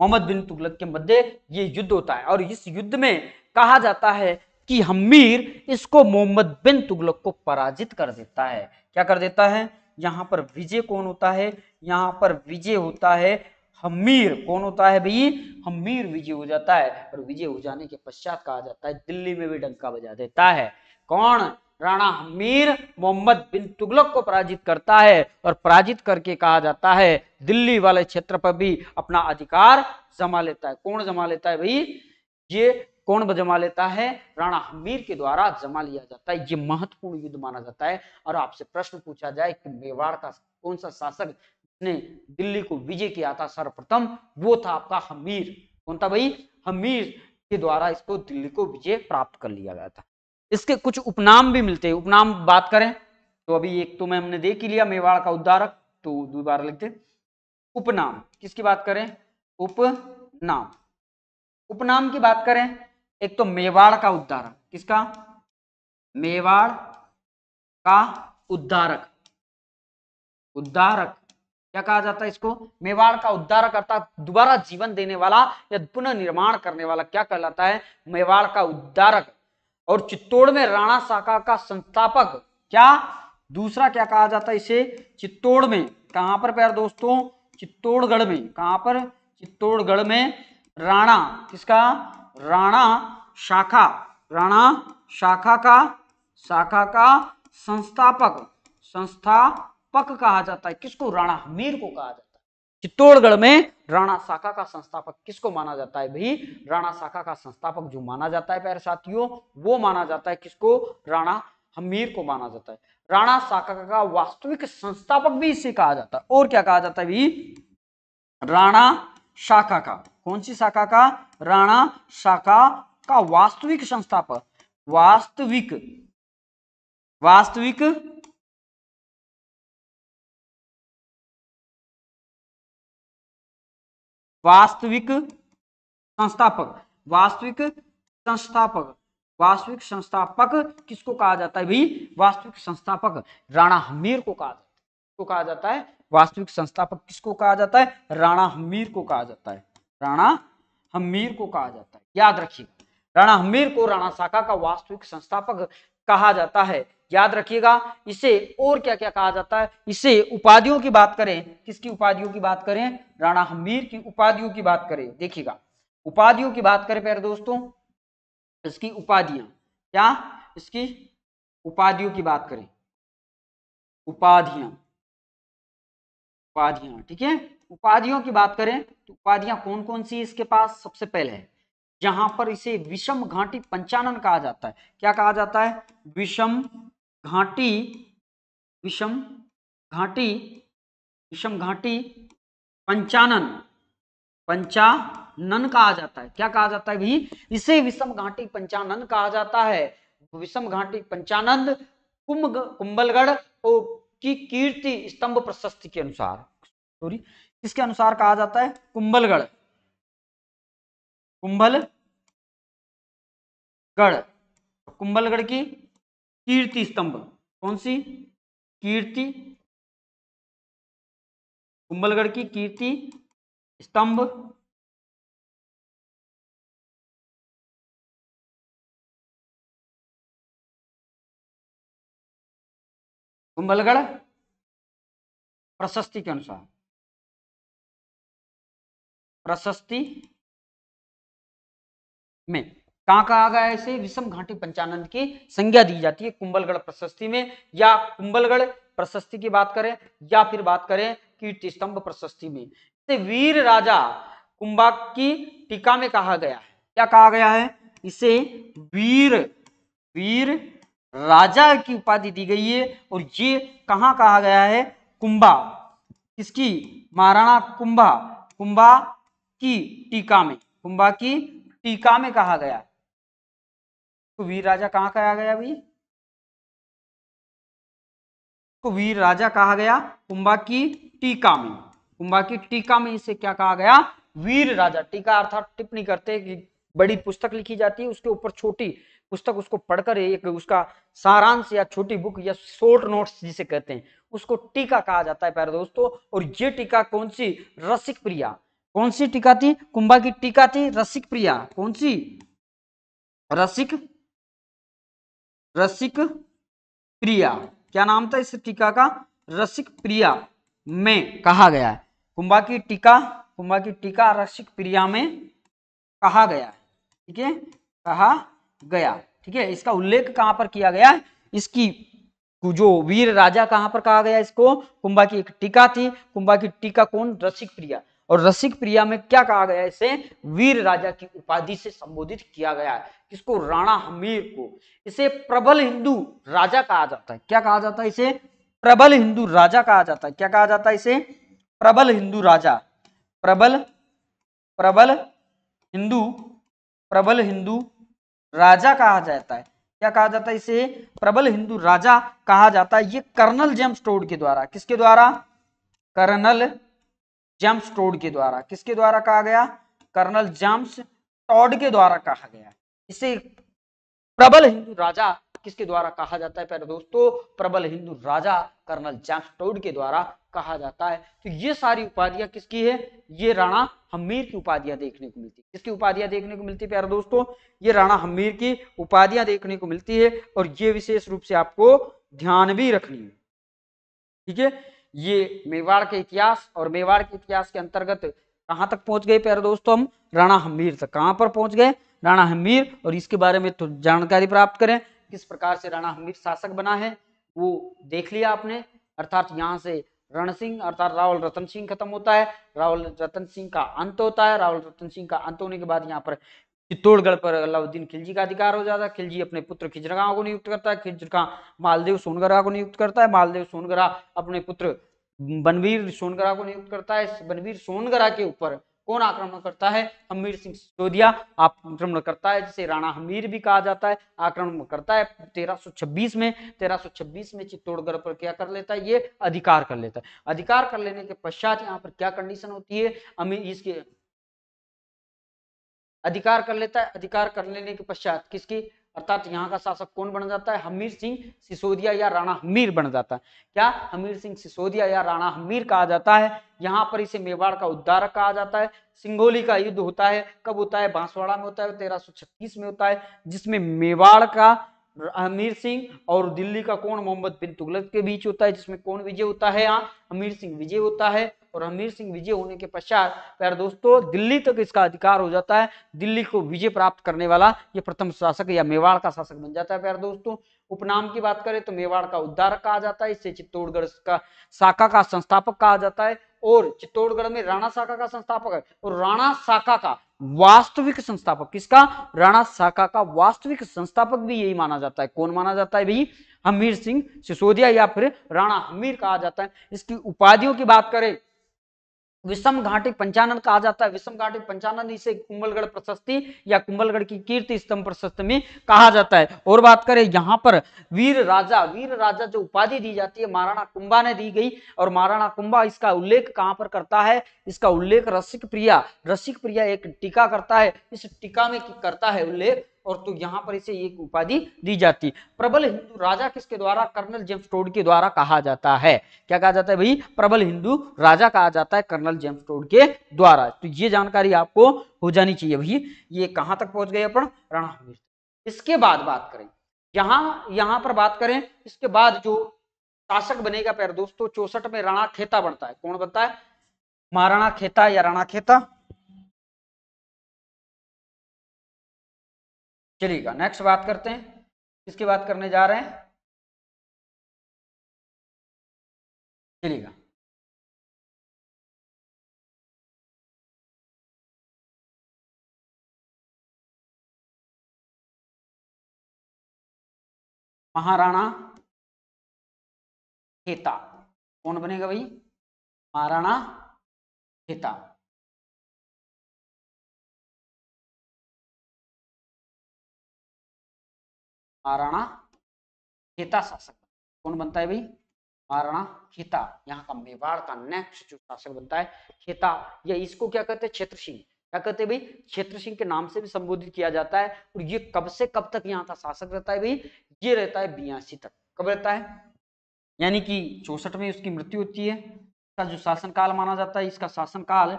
मोहम्मद बिन तुगलक के मध्य ये युद्ध होता है और इस युद्ध में कहा जाता है कि हमीर इसको मोहम्मद बिन तुगलक को पराजित कर देता है क्या कर देता है यहाँ पर विजय कौन होता है यहाँ पर विजय होता है हमीर कौन होता है भाई हमीर विजय हो जाता है और विजय हो जाने के पश्चात कहा जाता है दिल्ली में भी डंका बजा देता है कौन राणा मीर मोहम्मद बिन तुगलक को पराजित करता है और पराजित करके कहा जाता है दिल्ली वाले क्षेत्र पर भी अपना अधिकार जमा लेता है कौन जमा लेता है भाई ये कौन जमा लेता है राणा हमीर के द्वारा जमा लिया जाता है ये महत्वपूर्ण युद्ध माना जाता है और आपसे प्रश्न पूछा जाए कि मेवाड़ का कौन सा शासक ने दिल्ली को विजय किया था सर्वप्रथम वो था आपका हमीर कौन था भाई हमीर के द्वारा इसको दिल्ली को विजय प्राप्त कर लिया गया था इसके कुछ उपनाम भी मिलते हैं उपनाम बात करें तो अभी एक तो मैं हमने देख ही लिया मेवाड़ का उद्धारक तो दोबारा लिखते उपनाम किसकी बात करें उपनाम उपनाम की बात करें एक तो मेवाड़ का उद्धारक किसका मेवाड़ का उद्धारक उद्धारक क्या कहा जाता है इसको मेवाड़ का उद्धारक अर्थात दोबारा जीवन देने वाला या पुनः निर्माण करने वाला क्या कहलाता है मेवाड़ का उद्धारक और चित्तौड़ में राणा शाखा का संस्थापक क्या दूसरा क्या कहा जाता है इसे चित्तौड़ में कहां पर प्यार दोस्तों चित्तौड़गढ़ में कहां पर चित्तौड़गढ़ में राणा किसका राणा शाखा राणा शाखा का शाखा का संस्थापक संस्थापक कहा जाता है किसको राणा हमीर को कहा जाता है चित्तौड़गढ़ में राणा शाखा का संस्थापक किसको माना जाता है भाई राणा शाखा का संस्थापक जो माना जाता है प्यारे साथियों वो माना जाता है किसको राणा हमीर को माना जाता है राणा शाखा का वास्तविक संस्थापक भी इसे कहा जाता है और क्या कहा जाता है भाई राणा शाखा का कौन सी शाखा का राणा शाखा का वास्तविक संस्थापक वास्तविक वास्तविक वास्तविक संस्थापक वास्तविक संस्थापक वास्तविक संस्थापक किसको कहा जाता है भाई वास्तविक संस्थापक राणा हमीर को कहा जाता है किसको कहा जाता है वास्तविक संस्थापक किसको कहा जाता है राणा हमीर को कहा जाता है राणा हमीर को कहा जाता है याद रखिए राणा हमीर को राणा शाखा का वास्तविक संस्थापक कहा जाता है याद रखिएगा इसे और क्या क्या कहा जाता है इसे उपाधियों की बात करें किसकी उपाधियों की बात करें राणा हमीर की उपाधियों की बात करें देखिएगा उपाधियों की बात करें प्यारे दोस्तों इसकी उपाधियां क्या इसकी उपाधियों की बात करें उपाधियां उपाधियां ठीक है उपाधियों की बात करें तो उपाधियां कौन कौन सी इसके पास सबसे पहले है जहां पर इसे विषम घाटी पंचानन कहा जाता है क्या कहा जाता है विषम घाटी विषम घाटी विषम घाटी पंचानन पंचानन कहा जाता है क्या कहा जाता है भी इसे विषम घाटी पंचानन कहा जाता है विषम घाटी पंचानंद कुंभ कुंभलगढ़ और की कीर्ति स्तंभ प्रशस्ति के अनुसार सॉरी किसके अनुसार कहा जाता है कुंभलगढ़ कुंभलगढ़ कुंभलगढ़ की कीर्ति स्तंभ कौन सी कीर्ति कुंभलगढ़ की कीर्ति स्तंभ कुंभलगढ़ प्रशस्ति के अनुसार प्रशस्ति में कहाँ कहा गया है इसे विषम घाटी पंचानंद की संज्ञा दी जाती है कुंभलगढ़ प्रशस्ति में या कुंभलगढ़ प्रशस्ति की बात करें या फिर बात करें कीर्ति स्तंभ प्रशस्ति में इसे वीर राजा कुंभा की टीका में कहा गया है क्या कहा गया है इसे वीर वीर राजा की उपाधि दी गई है और ये कहाँ कहा गया है कुंभा इसकी महाराणा कुंभा कुंभा की टीका में कुंभा की टीका में कहा गया वीर राजा कहाँ कहा गया भाई वीर राजा कहा गया कुंभा की टीका में कुंभा की टीका में इसे क्या कहा गया वीर राजा टीका अर्थात टिप्पणी करते कि बड़ी पुस्तक लिखी जाती है उसके ऊपर छोटी पुस्तक उसको पढ़कर एक उसका सारांश या छोटी बुक या शोर्ट नोट्स जिसे कहते हैं उसको टीका कहा जाता है प्यारे दोस्तों और ये टीका कौन सी रसिक प्रिया कौन सी टीका थी कुंभा की टीका थी रसिक प्रिया कौन सी रसिक रसिक प्रिया क्या नाम था इस टीका का रसिक प्रिया में कहा गया है कुंभा की टीका कुंभा की टीका रसिक प्रिया में कहा गया है ठीक है कहा गया ठीक है इसका उल्लेख कहां पर किया गया है इसकी जो वीर राजा कहां पर कहा गया इसको कुंभा की एक टीका थी कुंभा की टीका कौन रसिक प्रिया और रसिक प्रिया में क्या कहा गया है इसे वीर राजा की उपाधि से संबोधित किया गया है किसको राणा हमीर को इसे प्रबल हिंदू राजा कहा जाता है क्या कहा जाता है इसे प्रबल हिंदू राजा कहा जाता है क्या कहा जाता है इसे प्रबल हिंदू राजा प्रबल प्रबल हिंदू प्रबल हिंदू राजा कहा जाता है क्या कहा जाता है इसे प्रबल हिंदू राजा कहा जाता है ये कर्नल जेम्स टोड के द्वारा किसके द्वारा कर्नल जम्स टोड के द्वारा किसके द्वारा कहा गया कर्नल जम्स टॉड के द्वारा कहा गया इसे प्रबल हिंदू राजा किसके द्वारा कहा जाता है दोस्तों प्रबल हिंदू राजा कर्नल जैम्स टोड के द्वारा कहा जाता है तो ये सारी उपाधियां किसकी है ये राणा हमीर की उपाधियां देखने को मिलती है किसकी उपाधियां देखने को मिलती है प्यारे दोस्तों ये राणा हमीर की उपाधियां देखने को मिलती है और ये विशेष रूप से आपको ध्यान भी रखनी है ठीक है ये मेवाड़ के इतिहास और मेवाड़ के इतिहास के अंतर्गत कहाँ तक पहुंच गए प्यारे दोस्तों हम राणा हमीर तक कहाँ पर पहुंच गए राणा हमीर और इसके बारे में तो जानकारी प्राप्त करें किस प्रकार से राणा हमीर शासक बना है वो देख लिया आपने अर्थात यहाँ से रण सिंह अर्थात रावल रतन सिंह खत्म होता है रावल रतन सिंह का अंत होता है रावल रतन सिंह का अंत होने के बाद यहाँ पर चित्तौड़गढ़ पर अलाउद्दीन खिलजी का अधिकार हो जाता है खिलजी अपने पुत्र खिजरगांव को नियुक्त करता है खिजरगा मालदेव सोनगरा को नियुक्त करता है मालदेव सोनगरा अपने पुत्र बनवीर सोनगरा को नियुक्त करता है बनवीर सोनगरा के ऊपर कौन आक्रमण करता है हमीर सिंह सिसोदिया आक्रमण करता है जिसे राणा हमीर भी कहा जाता है आक्रमण करता है 1326 में 1326 में चित्तौड़गढ़ पर क्या कर लेता है ये अधिकार कर लेता है अधिकार कर लेने के पश्चात यहाँ पर क्या कंडीशन होती है अमीर इसके अधिकार कर लेता है अधिकार कर लेने के पश्चात किसकी अर्थात यहाँ का शासक कौन बन जाता है हमीर सिंह सिसोदिया या राणा हमीर बन जाता है क्या हमीर सिंह सिसोदिया या राणा हमीर कहा जाता है यहाँ पर इसे मेवाड़ का उद्धारक कहा जाता है सिंगोली का युद्ध होता है कब होता है बांसवाड़ा में होता है तेरह में होता है जिसमें मेवाड़ का हमीर सिंह और दिल्ली का कौन मोहम्मद बिन तुगलक के बीच होता है जिसमें कौन विजय होता है यहाँ हमीर सिंह विजय होता है और हमीर सिंह विजय होने के पश्चात प्यार दोस्तों दिल्ली तक इसका अधिकार हो जाता है दिल्ली को विजय प्राप्त करने वाला ये प्रथम शासक या मेवाड़ का शासक बन जाता है प्यार दोस्तों उपनाम की बात करें तो मेवाड़ का उद्धार कहा जाता है इससे चित्तौड़गढ़ का शाखा का संस्थापक कहा जाता है और चित्तौड़गढ़ में राणा शाखा का संस्थापक है और राणा शाखा का वास्तविक संस्थापक किसका राणा शाखा का वास्तविक संस्थापक भी यही माना जाता है कौन माना जाता है भाई हमीर सिंह सिसोदिया या फिर राणा हमीर कहा जाता है इसकी उपाधियों की बात करें विषम घाटी पंचानन कहा जाता है विषम घाटी पंचानन इसे कुंभलगढ़ प्रशस्ति या कुंभलगढ़ की कीर्ति स्तंभ प्रशस्ति में कहा जाता है और बात करें यहाँ पर वीर राजा वीर राजा जो उपाधि दी जाती है महाराणा कुंभा ने दी गई और महाराणा कुंभा इसका उल्लेख कहाँ पर करता है इसका उल्लेख रसिक प्रिया रसिक प्रिया एक टीका करता है इस टीका में करता है उल्लेख और तो यहाँ पर इसे एक उपाधि दी जाती है प्रबल हिंदू राजा किसके द्वारा कर्नल जेम्स टोड के द्वारा कहा जाता है क्या कहा जाता है भाई प्रबल हिंदू राजा कहा जाता है कर्नल जेम्स टोड के द्वारा तो ये जानकारी आपको हो जानी चाहिए भाई ये कहाँ तक पहुंच गए अपन रणवीर इसके बाद बात करें यहाँ यहाँ पर बात करें इसके बाद जो शासक बनेगा पैर दोस्तों चौसठ में राणा खेता बनता है कौन बनता है महाराणा खेता या राणा खेता चलिएगा नेक्स्ट बात करते हैं किसकी बात करने जा रहे हैं चलिएगा महाराणा हेता कौन बनेगा भाई महाराणा हेता महाराणा खेता शासक कौन बनता है भाई महाराणा खेता यहाँ का मेवाड़ का नेक्स्ट जो शासक बनता है खेता या इसको क्या कहते हैं क्षेत्र सिंह क्या कहते हैं भाई क्षेत्र सिंह के नाम से भी संबोधित किया जाता है और ये कब से कब तक यहाँ का शासक रहता है भाई ये रहता है बयासी तक कब रहता है यानी कि चौसठ में उसकी मृत्यु होती है इसका जो शासन काल माना जाता है इसका शासन काल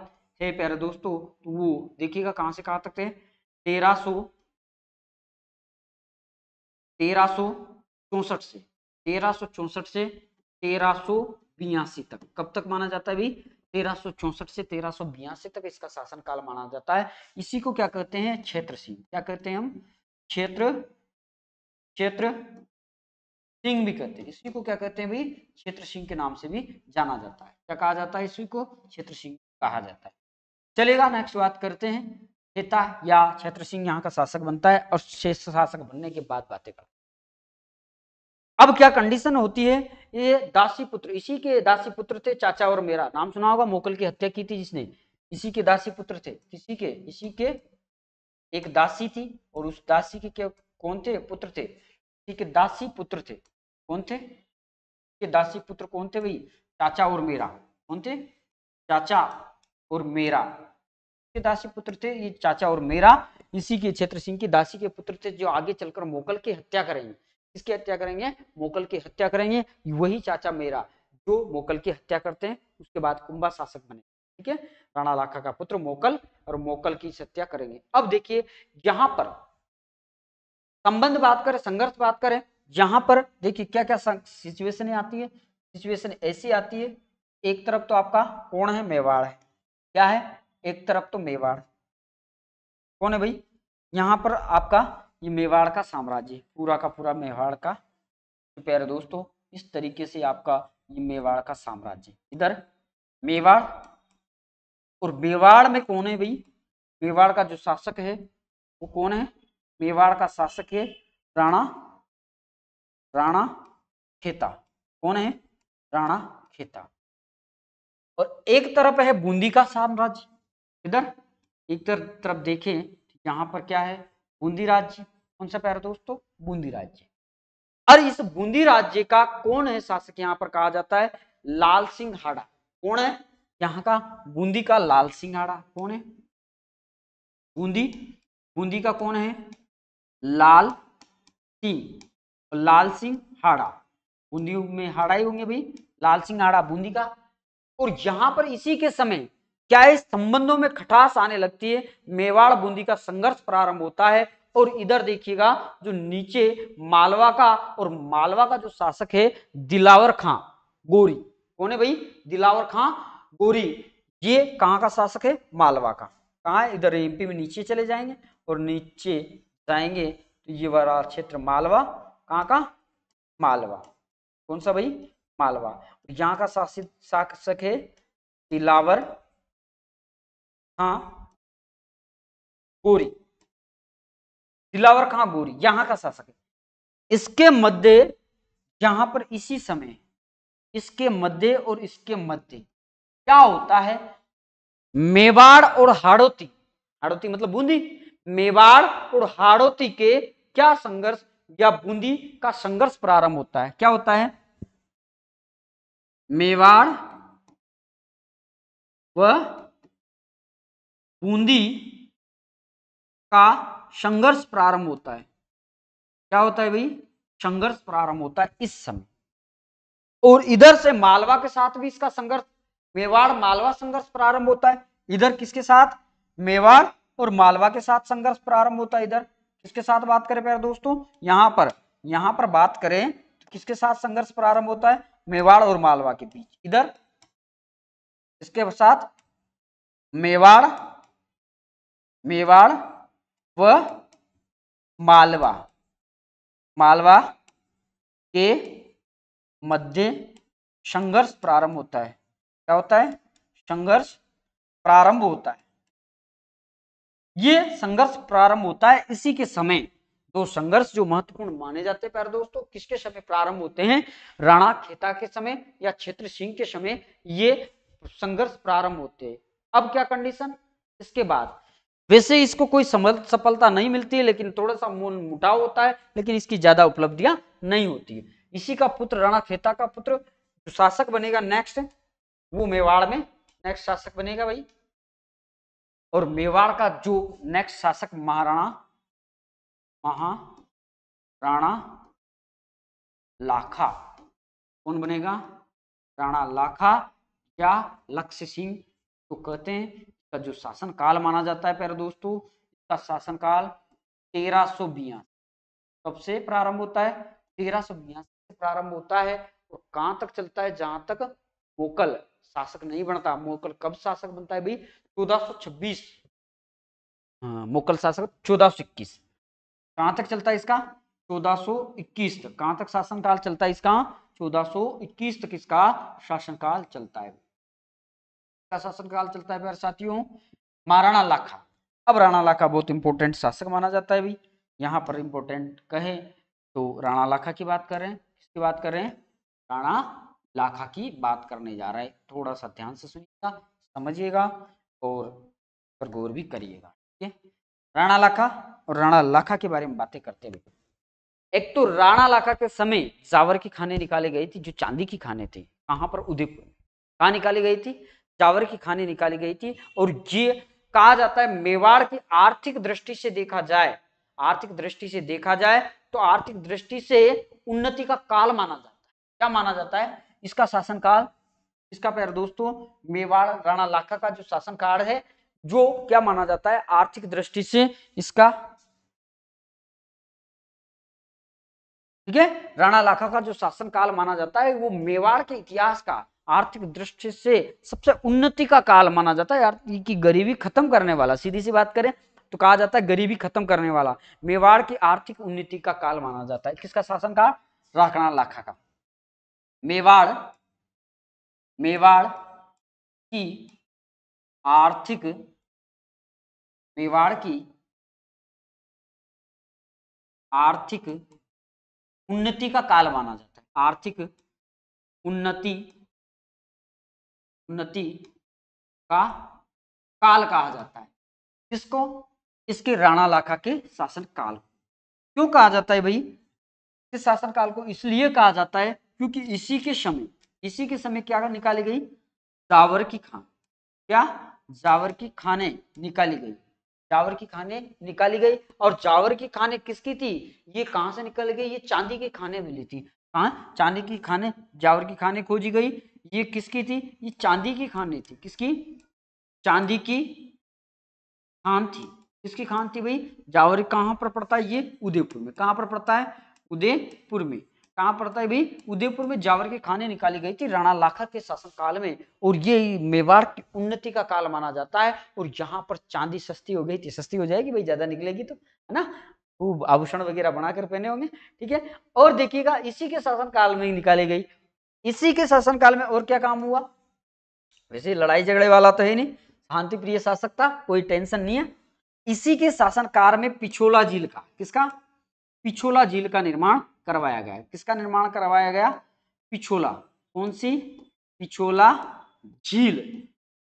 है प्यारे दोस्तों तो वो देखिएगा कहाँ से कहाँ तक है तेरह सो तेरह चौसठ से 1364 चौसठ से तेरह तक कब तक माना जाता है अभी तेरह सौ चौसठ से तेरह सौ तक इसका शासन काल माना जाता है इसी को क्या कहते हैं क्षेत्र सिंह क्या कहते हैं हम क्षेत्र क्षेत्र सिंह भी कहते हैं इसी को क्या कहते हैं भाई क्षेत्र सिंह के नाम से भी जाना जाता है क्या कहा जाता है इसी को क्षेत्र सिंह कहा जाता है चलेगा नेक्स्ट बात करते हैं नेता या क्षेत्र सिंह यहाँ का शासक बनता है और शेष शासक बनने के बाद बातें करते हैं अब क्या कंडीशन होती है ये दासी पुत्र इसी के दासी पुत्र थे चाचा और मेरा नाम सुना होगा मोकल की हत्या की थी जिसने इसी के दासी पुत्र थे किसी के इसी के एक दासी थी और उस दासी के क्या कौन थे पुत्र थे इसी के दासी पुत्र थे कौन थे के दासी पुत्र कौन थे भाई चाचा और मेरा कौन थे चाचा और मेरा के दासी पुत्र थे ये चाचा और मेरा इसी के क्षेत्र सिंह की दासी के पुत्र थे जो आगे चलकर मोकल की हत्या करेंगे किसकी हत्या करेंगे मोकल की हत्या करेंगे वही चाचा मेरा जो मोकल की हत्या करते हैं उसके बाद कुंभा शासक बने ठीक है राणा लाखा का पुत्र मोकल और मोकल की हत्या करेंगे अब देखिए यहां पर संबंध बात करें संघर्ष बात करें यहां पर देखिए क्या क्या सिचुएशन आती है सिचुएशन ऐसी आती है एक तरफ तो आपका कौन है मेवाड़ है क्या है एक तरफ तो मेवाड़ कौन है भाई यहां पर आपका ये मेवाड़ का साम्राज्य पूरा का पूरा मेवाड़ का प्यारे दोस्तों इस तरीके से आपका ये मेवाड़ का साम्राज्य इधर मेवाड़ और मेवाड़ में कौन है भाई मेवाड़ का जो शासक है वो कौन है मेवाड़ का शासक है राणा राणा खेता कौन है राणा खेता और एक तरफ है बूंदी का साम्राज्य इधर एक तरफ देखें यहाँ पर क्या है बूंदी राज्य कौन सा प्यारा दोस्तों बूंदी राज्य और इस बूंदी राज्य का कौन है शासक यहाँ पर कहा जाता है लाल सिंह हाड़ा कौन है यहाँ का बूंदी का लाल सिंह हाड़ा कौन है बूंदी बूंदी का कौन है लाल सिंह तो लाल सिंह हाड़ा बूंदी में हाड़ा ही होंगे भाई लाल सिंह हाड़ा बूंदी का और यहां पर इसी के समय क्या इस संबंधों में खटास आने लगती है मेवाड़ बूंदी का संघर्ष प्रारंभ होता है और इधर देखिएगा जो नीचे मालवा का और मालवा का जो शासक है दिलावर खां गोरी कौन है भाई दिलावर खां गोरी ये कहाँ का शासक है मालवा का कहा इधर एमपी में नीचे चले जाएंगे और नीचे जाएंगे तो ये वाला क्षेत्र मालवा कहाँ का मालवा कौन सा भाई मालवा यहाँ का शासित शासक है दिलावर खां हाँ, गोरी दिलावर खां गोरी यहाँ का शासक है इसके मध्य यहाँ पर इसी समय इसके मध्य और इसके मध्य क्या होता है मेवाड़ और हाड़ोती हाड़ोती मतलब बूंदी मेवाड़ और हाड़ोती के क्या संघर्ष या बूंदी का संघर्ष प्रारंभ होता है क्या होता है मेवाड़ व बूंदी का संघर्ष प्रारंभ होता है क्या होता है भाई संघर्ष प्रारंभ होता है इस समय और इधर से मालवा के साथ भी इसका संघर्ष मेवाड़ मालवा संघर्ष प्रारंभ होता है इधर किसके साथ मेवाड़ और मालवा के साथ संघर्ष प्रारंभ होता है इधर किसके साथ बात करें प्यारे दोस्तों यहां पर यहां पर बात करें तो किसके साथ संघर्ष प्रारंभ होता है मेवाड़ और मालवा के बीच इधर इसके साथ मेवाड़ मेवाड़ व मालवा मालवा के मध्य संघर्ष प्रारंभ होता है क्या होता है संघर्ष प्रारंभ होता है ये संघर्ष प्रारंभ होता है इसी के समय दो संघर्ष जो महत्वपूर्ण माने जाते हैं प्यारे दोस्तों किसके समय प्रारंभ होते हैं राणा खेता के समय या क्षेत्र सिंह के समय ये संघर्ष प्रारंभ होते हैं अब क्या कंडीशन इसके बाद वैसे इसको कोई सफलता नहीं मिलती है लेकिन थोड़ा सा मोन मुटाव होता है लेकिन इसकी ज्यादा उपलब्धियां नहीं होती है इसी का पुत्र राणा खेता का पुत्र जो शासक बनेगा नेक्स्ट वो मेवाड़ में नेक्स्ट शासक बनेगा भाई और मेवाड़ का जो नेक्स्ट शासक महाराणा महाराणा लाखा कौन बनेगा राणा लाखा या लक्ष्य सिंह तो कहते हैं का जो शासन काल माना जाता है प्यारे दोस्तों इसका शासन काल तेरह सौ कब से प्रारंभ होता है तेरह सौ से प्रारंभ होता है और कहां तक चलता है जहां तक मोकल शासक नहीं बनता मोकल कब शासक बनता है भाई चौदह सौ छब्बीस हाँ, मोकल शासक चौदह सौ इक्कीस कहां तक चलता है इसका चौदह सो इक्कीस तक कहाँ तक शासनकाल चलता है इसका चौदह सो इक्कीस तक इसका शासन काल चलता है शासन काल चलता है साथियों महाराणा लाखा अब राणा लाखा बहुत इंपोर्टेंट शासक माना जाता है भी यहाँ पर इंपोर्टेंट कहें तो राणा लाखा की बात करें किसकी बात करें राणा लाखा की बात करने जा रहा है थोड़ा सा ध्यान से सुनिएगा समझिएगा और पर गौर भी करिएगा ठीक है राणा लाखा और राणा लाखा के बारे में बातें करते हुए एक तो राणा लाखा के समय जावर की खाने निकाली गई थी जो चांदी की खाने थी कहाँ पर उदयपुर कहाँ निकाली गई थी चावर की खानी निकाली गई थी और ये कहा जाता है मेवाड़ की आर्थिक दृष्टि से देखा जाए आर्थिक दृष्टि से देखा जाए तो आर्थिक दृष्टि से उन्नति का काल माना जाता है क्या माना जाता है इसका शासन काल इसका पैर दोस्तों मेवाड़ राणा लाखा का जो शासन काल है जो क्या माना जाता है आर्थिक दृष्टि से इसका ठीक है राणा लाखा का जो शासन काल माना जाता है वो मेवाड़ के इतिहास का आर्थिक दृष्टि से सबसे उन्नति का काल माना जाता है यार की गरीबी खत्म करने वाला सीधी सी बात करें तो कहा जाता है गरीबी खत्म करने वाला मेवाड़ की आर्थिक उन्नति का काल माना जाता है किसका शासन का राखणा लाखा का मेवाड़ मेवाड़ की आर्थिक मेवाड़ की आर्थिक उन्नति का काल माना जाता है आर्थिक उन्नति उन्नति का काल कहा जाता है किसको इसके राणा लाखा के शासन काल क्यों कहा जाता है भाई इस शासन काल को इसलिए कहा जाता है क्योंकि इसी के समय इसी के समय क्या निकाली गई जावर की खान क्या जावर की खाने निकाली गई जावर की खाने निकाली गई और जावर की खाने किसकी थी ये कहां से निकल गई ये चांदी की खाने मिली थी कहा चांदी की खाने जावर की खाने खोजी गई ये किसकी थी ये चांदी की खाने थी किसकी चांदी की खान थी किसकी खान थी भाई जावर कहाँ पर पड़ता है ये उदयपुर में कहाँ पर पड़ता है उदयपुर में कहाँ पड़ता है भाई उदयपुर में जावर की खाने निकाली गई थी राणा लाखा के शासन काल में और ये मेवाड़ की उन्नति का काल माना जाता है और यहाँ पर चांदी सस्ती हो गई थी सस्ती हो जाएगी भाई ज्यादा निकलेगी तो है ना आभूषण वगैरह बनाकर पहने होंगे ठीक है और देखिएगा इसी के शासन काल में ही निकाली गई इसी के शासनकाल में और क्या काम हुआ वैसे लड़ाई झगड़े वाला तो है नहीं शांति प्रिय शासक था कोई टेंशन नहीं है इसी के शासनकाल में पिछोला झील का किसका पिछोला झील का निर्माण करवाया गया किसका निर्माण करवाया गया पिछोला कौन सी पिछोला झील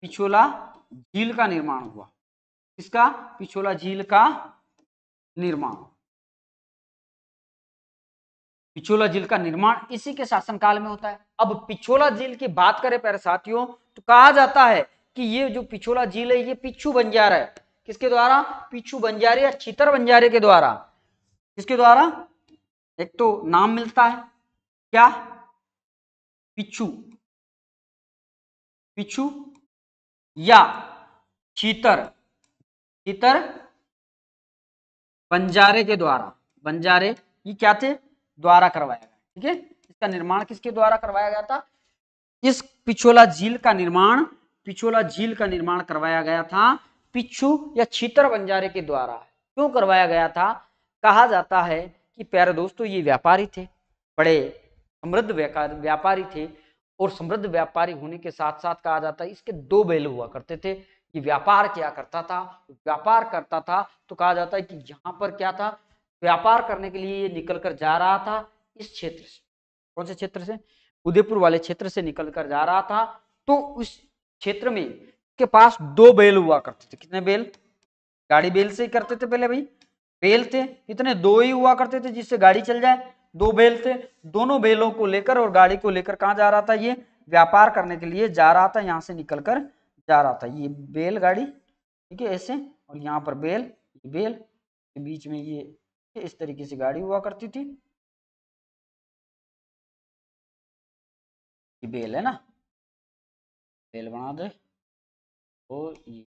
पिछोला झील का निर्माण हुआ किसका पिछोला झील का निर्माण पिछोला झील का निर्माण इसी के शासनकाल में होता है अब पिछोला झील की बात करें पैर साथियों तो कहा जाता है कि ये जो पिछोला झील है ये पिछू बंजारा है किसके द्वारा पिछू बंजारे या चितर बंजारे के द्वारा किसके द्वारा एक तो नाम मिलता है क्या पिछू पिछू या चितर चितर बंजारे के द्वारा बंजारे ये क्या थे द्वारा करवाया गया ठीक है इसका निर्माण किसके द्वारा करवाया गया था इस पिछोला झील का निर्माण पिछोला झील का निर्माण करवाया गया था पिछू या छीतर बंजारे के द्वारा क्यों करवाया गया था कहा जाता है कि प्यारे दोस्तों ये व्यापारी थे बड़े समृद्ध व्यापारी थे और समृद्ध व्यापारी होने के साथ साथ कहा जाता है इसके दो बैल हुआ करते थे ये व्यापार क्या करता था व्यापार करता था तो कहा जाता है कि यहाँ पर क्या था व्यापार करने के लिए निकल कर जा रहा था इस क्षेत्र से कौन से क्षेत्र से उदयपुर वाले क्षेत्र से निकल कर जा रहा था तो उस क्षेत्र में के पास दो बैल हुआ करते थे कितने बैल गाड़ी बैल से ही करते थे पहले भाई बैल थे इतने दो ही हुआ करते थे जिससे गाड़ी चल जाए दो बैल थे दोनों बैलों को लेकर और गाड़ी को लेकर कहा जा रहा था ये व्यापार करने के लिए जा रहा था यहाँ से निकल कर जा रहा था ये बैल गाड़ी ठीक है ऐसे और यहाँ पर बैल बेल बैल बीच में ये इस तरीके से गाड़ी हुआ करती थी ये बेल है ना बेल बना दे तो ये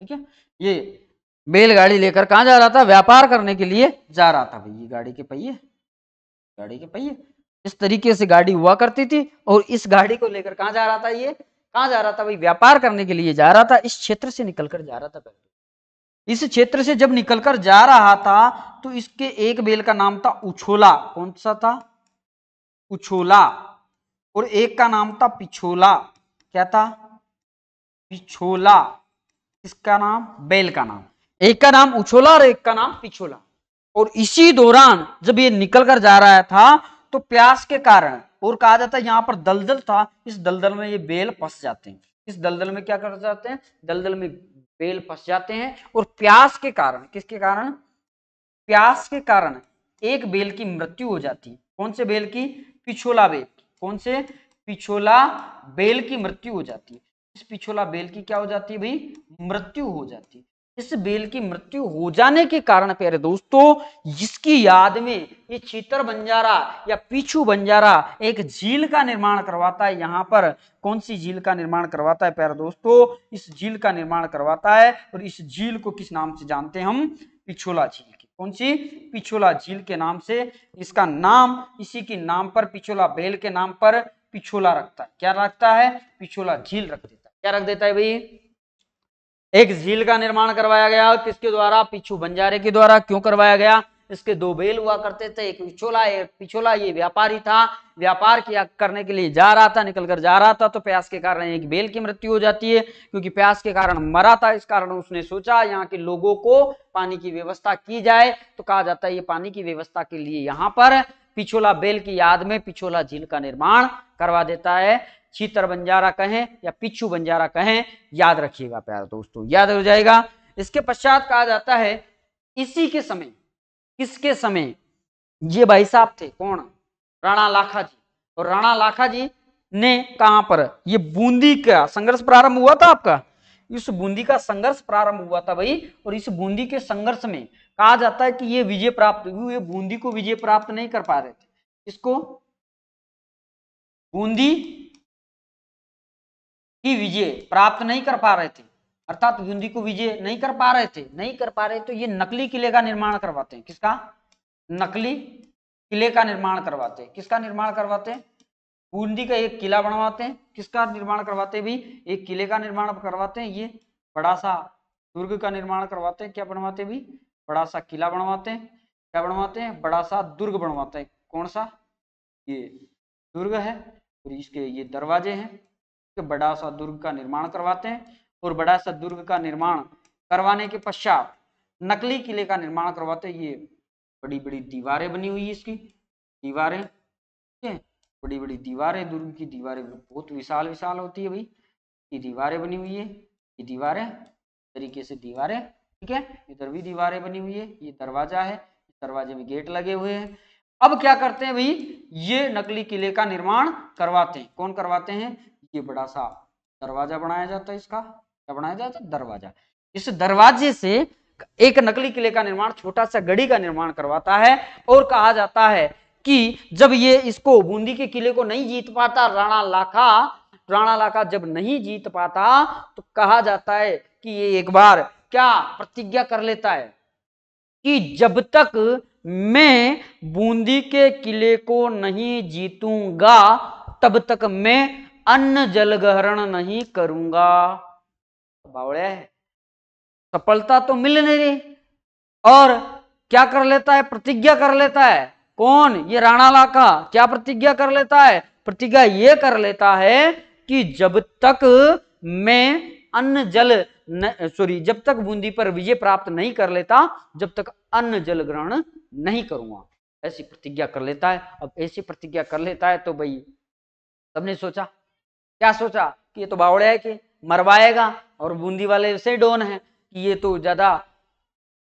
ठीक है ये गाड़ी लेकर कहाँ जा रहा था व्यापार करने के लिए जा रहा था भाई ये गाड़ी के पहिए गाड़ी के पहिए इस तरीके से गाड़ी हुआ करती थी और इस गाड़ी को लेकर कहाँ जा रहा था ये कहा जा रहा था भाई व्यापार करने के लिए जा रहा था इस क्षेत्र से निकलकर जा रहा था इस क्षेत्र से जब निकलकर जा रहा था तो इसके एक बेल का नाम था उछोला कौन सा था उछोला और एक का नाम था पिछोला क्या था पिछोला इसका नाम बैल का नाम एक का नाम उछोला और एक का नाम पिछोला और इसी दौरान जब ये निकल कर जा रहा था तो प्यास के कारण और कहा जाता है यहां पर दलदल था इस दलदल में ये बेल फंस जाते हैं इस दलदल में क्या कर जाते हैं दलदल में बेल फंस जाते हैं और प्यास के कारण किसके कारण प्यास के कारण एक बेल की मृत्यु हो जाती है कौन से बेल की पिछोला बेल कौन से पिछोला बेल की मृत्यु हो जाती है इस पिछोला बेल की क्या हो जाती है भाई मृत्यु हो जाती है इस बेल की मृत्यु हो जाने के कारण प्यारे दोस्तों इसकी याद में ये चीतर बंजारा या पीछू बंजारा एक झील का निर्माण करवाता है यहाँ पर कौन सी झील का निर्माण करवाता है प्यारे दोस्तों इस झील का निर्माण करवाता है और इस झील को किस नाम से जानते हैं हम पिछोला झील की कौन सी पिछोला झील के नाम से इसका नाम इसी के नाम पर पिछोला बेल के नाम पर पिछोला रखता है क्या रखता है पिछोला झील रख देता है क्या रख देता है भाई एक झील का निर्माण करवाया गया किसके द्वारा पिछू बंजारे के द्वारा क्यों करवाया गया इसके दो बेल हुआ करते थे एक पिछोला एक पिछोला ये व्यापारी था व्यापार किया करने के लिए जा रहा था निकल कर जा रहा था तो प्यास के कारण एक बेल की मृत्यु हो जाती है क्योंकि प्यास के कारण मरा था इस कारण उसने सोचा यहाँ के लोगों को पानी की व्यवस्था की जाए तो कहा जाता है ये पानी की व्यवस्था के लिए यहाँ पर पिछोला बेल की याद में पिछोला झील का निर्माण करवा देता है चीतर बंजारा कहें या पिछू बंजारा कहें याद रखिएगा प्यारे दोस्तों याद हो जाएगा इसके पश्चात कहा जाता है इसी के समय किसके समय ये भाई साहब थे कौन राणा लाखा जी और राणा लाखा जी ने कहा पर ये बूंदी का संघर्ष प्रारंभ हुआ था आपका इस बूंदी का संघर्ष प्रारंभ हुआ था भाई और इस बूंदी के संघर्ष में कहा जाता है कि ये विजय प्राप्त हुई ये बूंदी को विजय प्राप्त नहीं कर पा रहे थे इसको बूंदी की विजय प्राप्त नहीं कर पा रहे थे अर्थात बूंदी को विजय नहीं कर पा रहे थे नहीं कर पा रहे तो ये नकली किले का निर्माण करवाते हैं किसका नकली किले का निर्माण करवाते हैं किसका निर्माण करवाते हैं बूंदी का एक किला बनवाते हैं किसका निर्माण करवाते भी एक किले का निर्माण करवाते हैं ये बड़ा सा दुर्ग का निर्माण करवाते हैं क्या बनवाते भी बड़ा सा किला बनवाते हैं क्या बनवाते हैं बड़ा सा दुर्ग बनवाते हैं कौन सा ये दुर्ग है और इसके ये दरवाजे हैं बड़ा सा दुर्ग का निर्माण करवाते हैं और बड़ा सा दुर्ग का निर्माण करवाने के पश्चात नकली किले का निर्माण करवाते ये बड़ी बड़ी दीवारें बनी हुई इसकी दीवारें ठीक है बड़ी बड़ी दीवारें दुर्ग की दीवारें बहुत विशाल विशाल होती है भाई ये दीवारें बनी हुई है ये दीवारें तरीके से दीवारें ठीक है इधर भी दीवारें बनी हुई है ये दरवाजा है दरवाजे में गेट लगे हुए हैं अब क्या करते हैं भाई ये नकली किले का निर्माण करवाते हैं कौन करवाते हैं ये बड़ा सा दरवाजा बनाया जाता है इसका क्या बनाया जाता है दरवाजा इस दरवाजे से एक नकली किले का निर्माण छोटा सा गड़ी का निर्माण करवाता है और कहा जाता है कि जब ये इसको बूंदी के किले को नहीं जीत पाता राणा लाखा राणा लाखा जब नहीं जीत पाता तो कहा जाता है कि ये एक बार क्या प्रतिज्ञा कर लेता है कि जब तक मैं बूंदी के किले को नहीं जीतूंगा तब तक मैं अन्न जल ग्रहण नहीं करूंगा बावड़े सफलता तो मिल नहीं रही और क्या कर लेता है प्रतिज्ञा कर लेता है कौन ये राणा लाका क्या प्रतिज्ञा कर लेता है प्रतिज्ञा ये कर लेता है कि जब तक मैं अन्न जल सॉरी जब तक बूंदी पर विजय प्राप्त नहीं कर लेता जब तक अन्न जल ग्रहण नहीं करूंगा ऐसी प्रतिज्ञा कर लेता है अब ऐसी प्रतिज्ञा कर लेता है तो भाई सबने सोचा क्या सोचा कि ये तो बावड़े के मरवाएगा और बूंदी वाले से डोन है कि ये तो ज़्यादा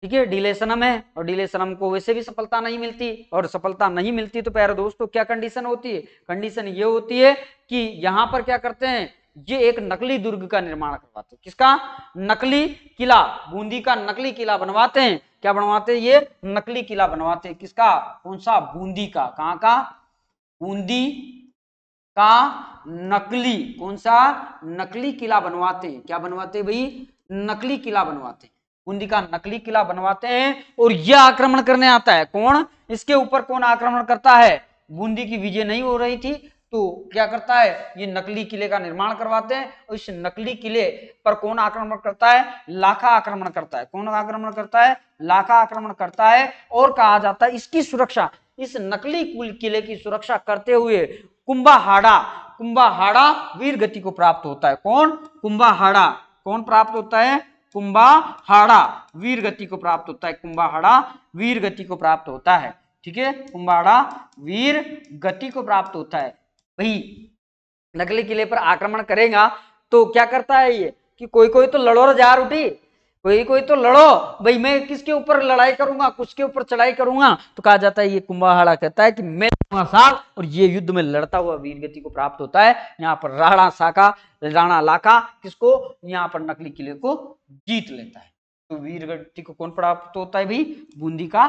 ठीक है डीले सनम है और डीले सनम को वैसे भी सफलता नहीं मिलती और सफलता नहीं मिलती तो प्यारे दोस्तों क्या कंडीशन होती है कंडीशन ये होती है कि यहाँ पर क्या करते हैं ये एक नकली दुर्ग का निर्माण करवाते हैं किसका नकली किला बूंदी का नकली किला बनवाते हैं क्या बनवाते हैं ये नकली किला बनवाते हैं किसका कौन सा बूंदी का कहां का बूंदी का नकली कौन सा नकली किला बनवाते हैं क्या बनवाते भाई नकली किला बनवाते हैं बूंदी का नकली किला बनवाते हैं और यह आक्रमण करने आता है कौन इसके ऊपर कौन आक्रमण करता है बूंदी की विजय नहीं हो रही थी तो क्या करता है ये नकली किले का निर्माण करवाते हैं और इस नकली किले पर कौन आक्रमण करता है लाखा आक्रमण करता है कौन आक्रमण करता है लाखा आक्रमण करता है और कहा जाता है इसकी सुरक्षा इस नकली किले की सुरक्षा करते हुए कुंभाहाड़ा कुंभाहाड़ा वीर गति को प्राप्त होता है कौन कुंभाहाड़ा कौन प्राप्त होता है कुंभाहाड़ा वीर गति को प्राप्त होता है कुंभाहाड़ा वीर गति को प्राप्त होता है ठीक है कुंभाड़ा वीर गति को प्राप्त होता है वही नकली किले पर आक्रमण करेगा तो क्या करता है ये कि कोई कोई तो लड़ोर जार उठी कोई कोई तो लड़ो भाई मैं किसके ऊपर लड़ाई करूंगा किसके ऊपर चढ़ाई करूंगा तो कहा जाता है ये कुंभाड़ा कहता है कि मैं साल और ये युद्ध में लड़ता हुआ वीर गति को प्राप्त होता है यहाँ पर राणा साका राणा लाका किसको यहाँ पर नकली किले को जीत लेता है तो वीर गति को कौन प्राप्त होता है भाई बूंदी का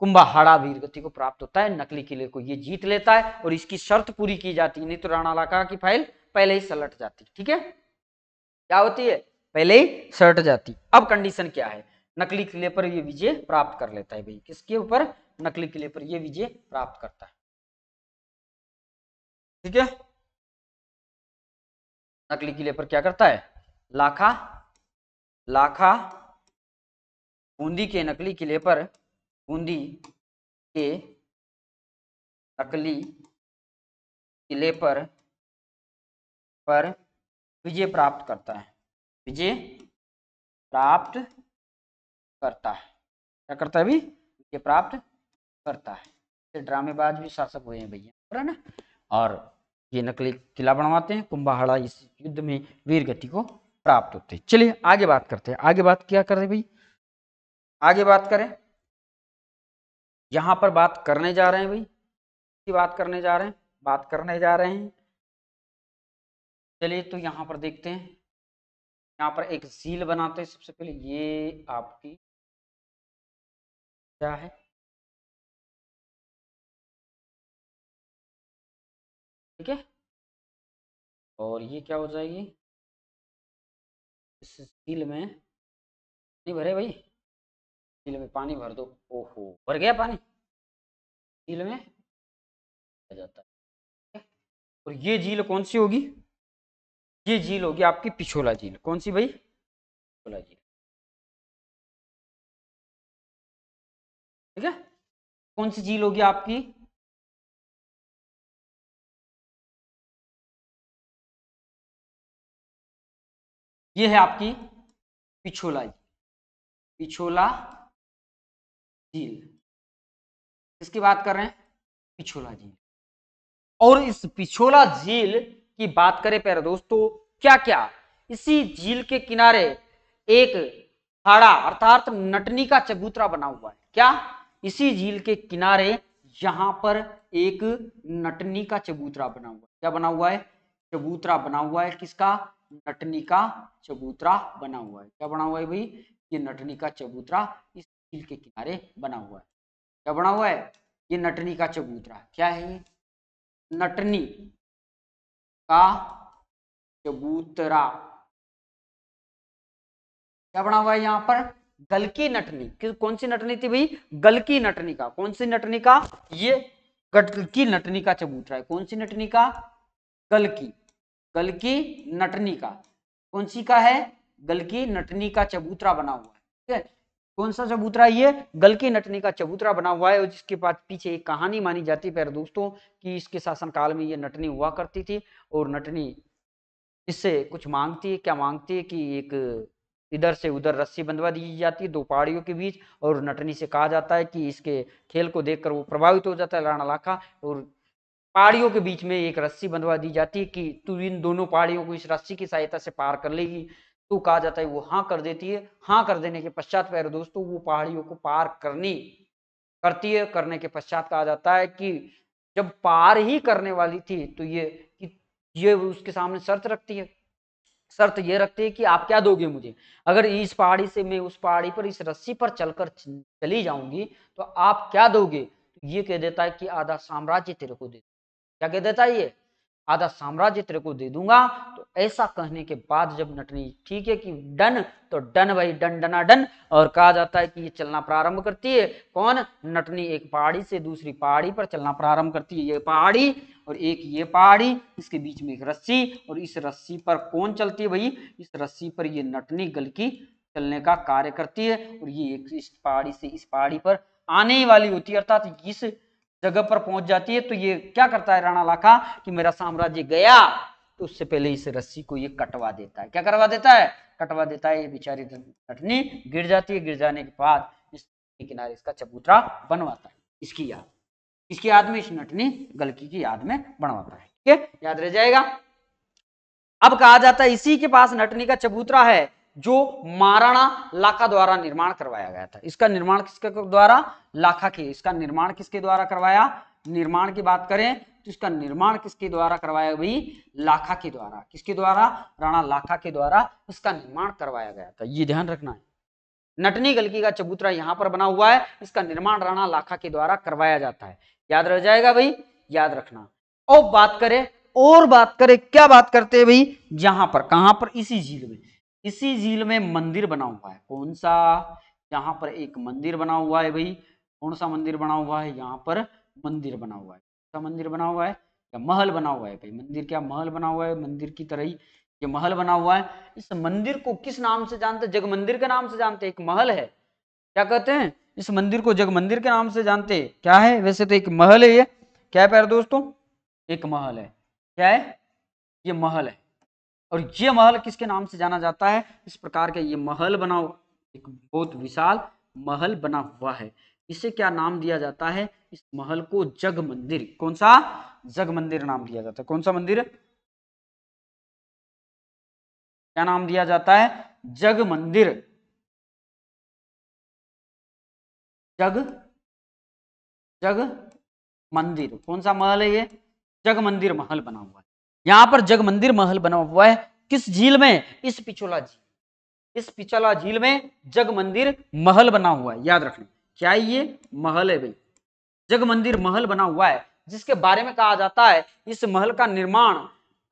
कुंभाड़ा वीर गति को प्राप्त होता है नकली किले को ये जीत लेता है और इसकी शर्त पूरी की जाती है नहीं तो राणा लाका की फाइल पहले ही सलट जाती ठीक है क्या होती है पहले ही सट जाती अब कंडीशन क्या है नकली किले पर यह विजय प्राप्त कर लेता है भाई किसके ऊपर नकली किले पर यह विजय प्राप्त करता है ठीक है नकली किले पर क्या करता है लाखा लाखा बूंदी के नकली किले पर बूंदी के नकली किले पर पर विजय प्राप्त करता है विजय प्राप्त करता है क्या करता है विजय प्राप्त करता है फिर ड्रामेबाज भी शासक हुए हैं भैया है ना और ये नकली किला बनवाते हैं कुंभाड़ा इस युद्ध में वीर गति को प्राप्त होते हैं चलिए आगे बात करते हैं आगे बात क्या करें भाई आगे बात करें यहाँ पर बात करने जा रहे हैं भाई की बात करने जा रहे हैं बात करने जा रहे हैं चलिए तो यहाँ पर देखते हैं यहाँ पर एक झील बनाते हैं सबसे पहले ये आपकी क्या है ठीक है और ये क्या हो जाएगी इस झील में नहीं भरे भाई झील में पानी भर दो ओहो भर गया पानी झील में जाता है और ये झील कौन सी होगी ये झील होगी आपकी पिछोला झील कौन सी भाई पिछोला झील ठीक है कौन सी झील होगी आपकी ये है आपकी पिछोला झील पिछोला झील इसकी बात कर रहे हैं पिछोला झील और इस पिछोला झील की बात करें प्यारे दोस्तों क्या क्या इसी झील के किनारे एक हाड़ा अर्थात नटनी का चबूतरा बना हुआ है क्या इसी झील के किनारे यहां पर एक नटनी का चबूतरा बना हुआ है क्या बना हुआ है चबूतरा बना हुआ है किसका नटनी का चबूतरा बना हुआ है क्या बना हुआ है भाई ये नटनी का चबूतरा इस झील के किनारे बना हुआ है क्या बना हुआ है ये नटनी का चबूतरा क्या है ये नटनी का चबूतरा क्या बना हुआ है यहां पर गलकी नटनी कौन सी नटनी थी भाई गलकी नटनी का कौन सी नटनी का ये गलकी नटनी का चबूतरा है कौन सी नटनी का गलकी गलकी नटनी का कौन सी का है गलकी नटनी का चबूतरा बना हुआ है ठीक है कौन सा चबूतरा ये गलकी नटनी का चबूतरा बना हुआ है और जिसके बाद पीछे एक कहानी मानी जाती है दोस्तों कि इसके शासनकाल में ये नटनी हुआ करती थी और नटनी इससे कुछ मांगती है क्या मांगती है कि एक इधर से उधर रस्सी बंधवा दी जाती है दो पहाड़ियों के बीच और नटनी से कहा जाता है कि इसके खेल को देख वो प्रभावित हो जाता है राणा लाखा और पहाड़ियों के बीच में एक रस्सी बंधवा दी जाती है कि तू इन दोनों पहाड़ियों को इस रस्सी की सहायता से पार कर लेगी तो कहा जाता है वो हाँ कर देती है हाँ कर देने के पश्चात प्यारे दोस्तों वो पहाड़ियों को पार करनी करती है करने के पश्चात कहा जाता है कि जब पार ही करने वाली थी तो ये कि ये उसके सामने शर्त रखती है शर्त ये रखती है कि आप क्या दोगे मुझे अगर इस पहाड़ी से मैं उस पहाड़ी पर इस रस्सी पर चलकर चली जाऊंगी तो आप क्या दोगे तो ये कह देता है कि आधा साम्राज्य तेरे को दे क्या कह देता है ये आधा साम्राज्य तेरे को दे दूंगा तो ऐसा कहने के बाद जब नटनी ठीक है कि डन तो डन भाई डन डना डन और कहा जाता है कि ये चलना प्रारंभ करती है कौन नटनी एक पहाड़ी से दूसरी पहाड़ी पर चलना प्रारंभ करती है ये पहाड़ी और एक ये पहाड़ी इसके बीच में एक रस्सी और इस रस्सी पर कौन चलती है भाई इस रस्सी पर ये नटनी की चलने का कार्य करती है और ये एक इस पहाड़ी से इस पहाड़ी पर आने वाली होती है अर्थात इस जगह पर पहुंच जाती है तो ये क्या करता है राणा लाखा कि मेरा साम्राज्य गया तो उससे पहले इस रस्सी को ये कटवा देता है क्या करवा देता है कटवा देता है ये बेचारी नटनी गिर जाती है गिर जाने के बाद इस किनारे इसका चबूतरा बनवाता है इसकी याद इसकी याद में इस नटनी गलकी की याद में बनवाता है ठीक है याद रह जाएगा अब कहा जाता है इसी के पास नटनी का चबूतरा है जो महाराणा लाखा द्वारा निर्माण करवाया गया था इसका निर्माण किसके द्वारा लाखा के इसका निर्माण किसके द्वारा करवाया निर्माण की बात करें तो इसका निर्माण किसके द्वारा करवाया भाई लाखा के द्वारा किसके द्वारा राणा लाखा के द्वारा इसका निर्माण करवाया गया था ये ध्यान रखना है नटनी गलकी का चबूतरा यहाँ पर बना हुआ है इसका निर्माण राणा लाखा के द्वारा करवाया जाता है याद रह जाएगा भाई याद रखना और बात करें और बात करें क्या बात करते हैं भाई यहां पर कहां पर इसी झील में इसी झील में मंदिर बना हुआ है कौन सा यहाँ पर एक मंदिर बना हुआ है भाई कौन सा मंदिर बना हुआ है यहाँ पर मंदिर बना हुआ है कौन सा मंदिर बना हुआ है या महल बना हुआ है भाई मंदिर क्या महल बना हुआ है मंदिर की तरह ही ये महल बना हुआ है इस मंदिर को किस नाम से जानते जग मंदिर के नाम से जानते एक महल है क्या कहते हैं इस मंदिर को जग मंदिर के नाम से जानते क्या है वैसे तो एक महल है ये क्या है प्यारे दोस्तों एक महल है क्या है ये महल है और ये महल किसके नाम से जाना जाता है इस प्रकार का ये महल बना हुआ एक बहुत विशाल महल बना हुआ है इसे क्या नाम दिया जाता है इस महल को जग मंदिर कौन सा जग मंदिर नाम दिया जाता है कौन सा मंदिर क्या नाम दिया जाता है जग मंदिर जग जग मंदिर कौन सा महल है ये जग मंदिर महल बना हुआ है यहाँ पर जग मंदिर महल बना हुआ है किस झील में इस पिछोला झील इस पिछला झील में जग मंदिर महल बना हुआ है याद रखना क्या ये महल है भाई जग मंदिर महल बना हुआ है जिसके बारे में कहा जाता है इस महल का निर्माण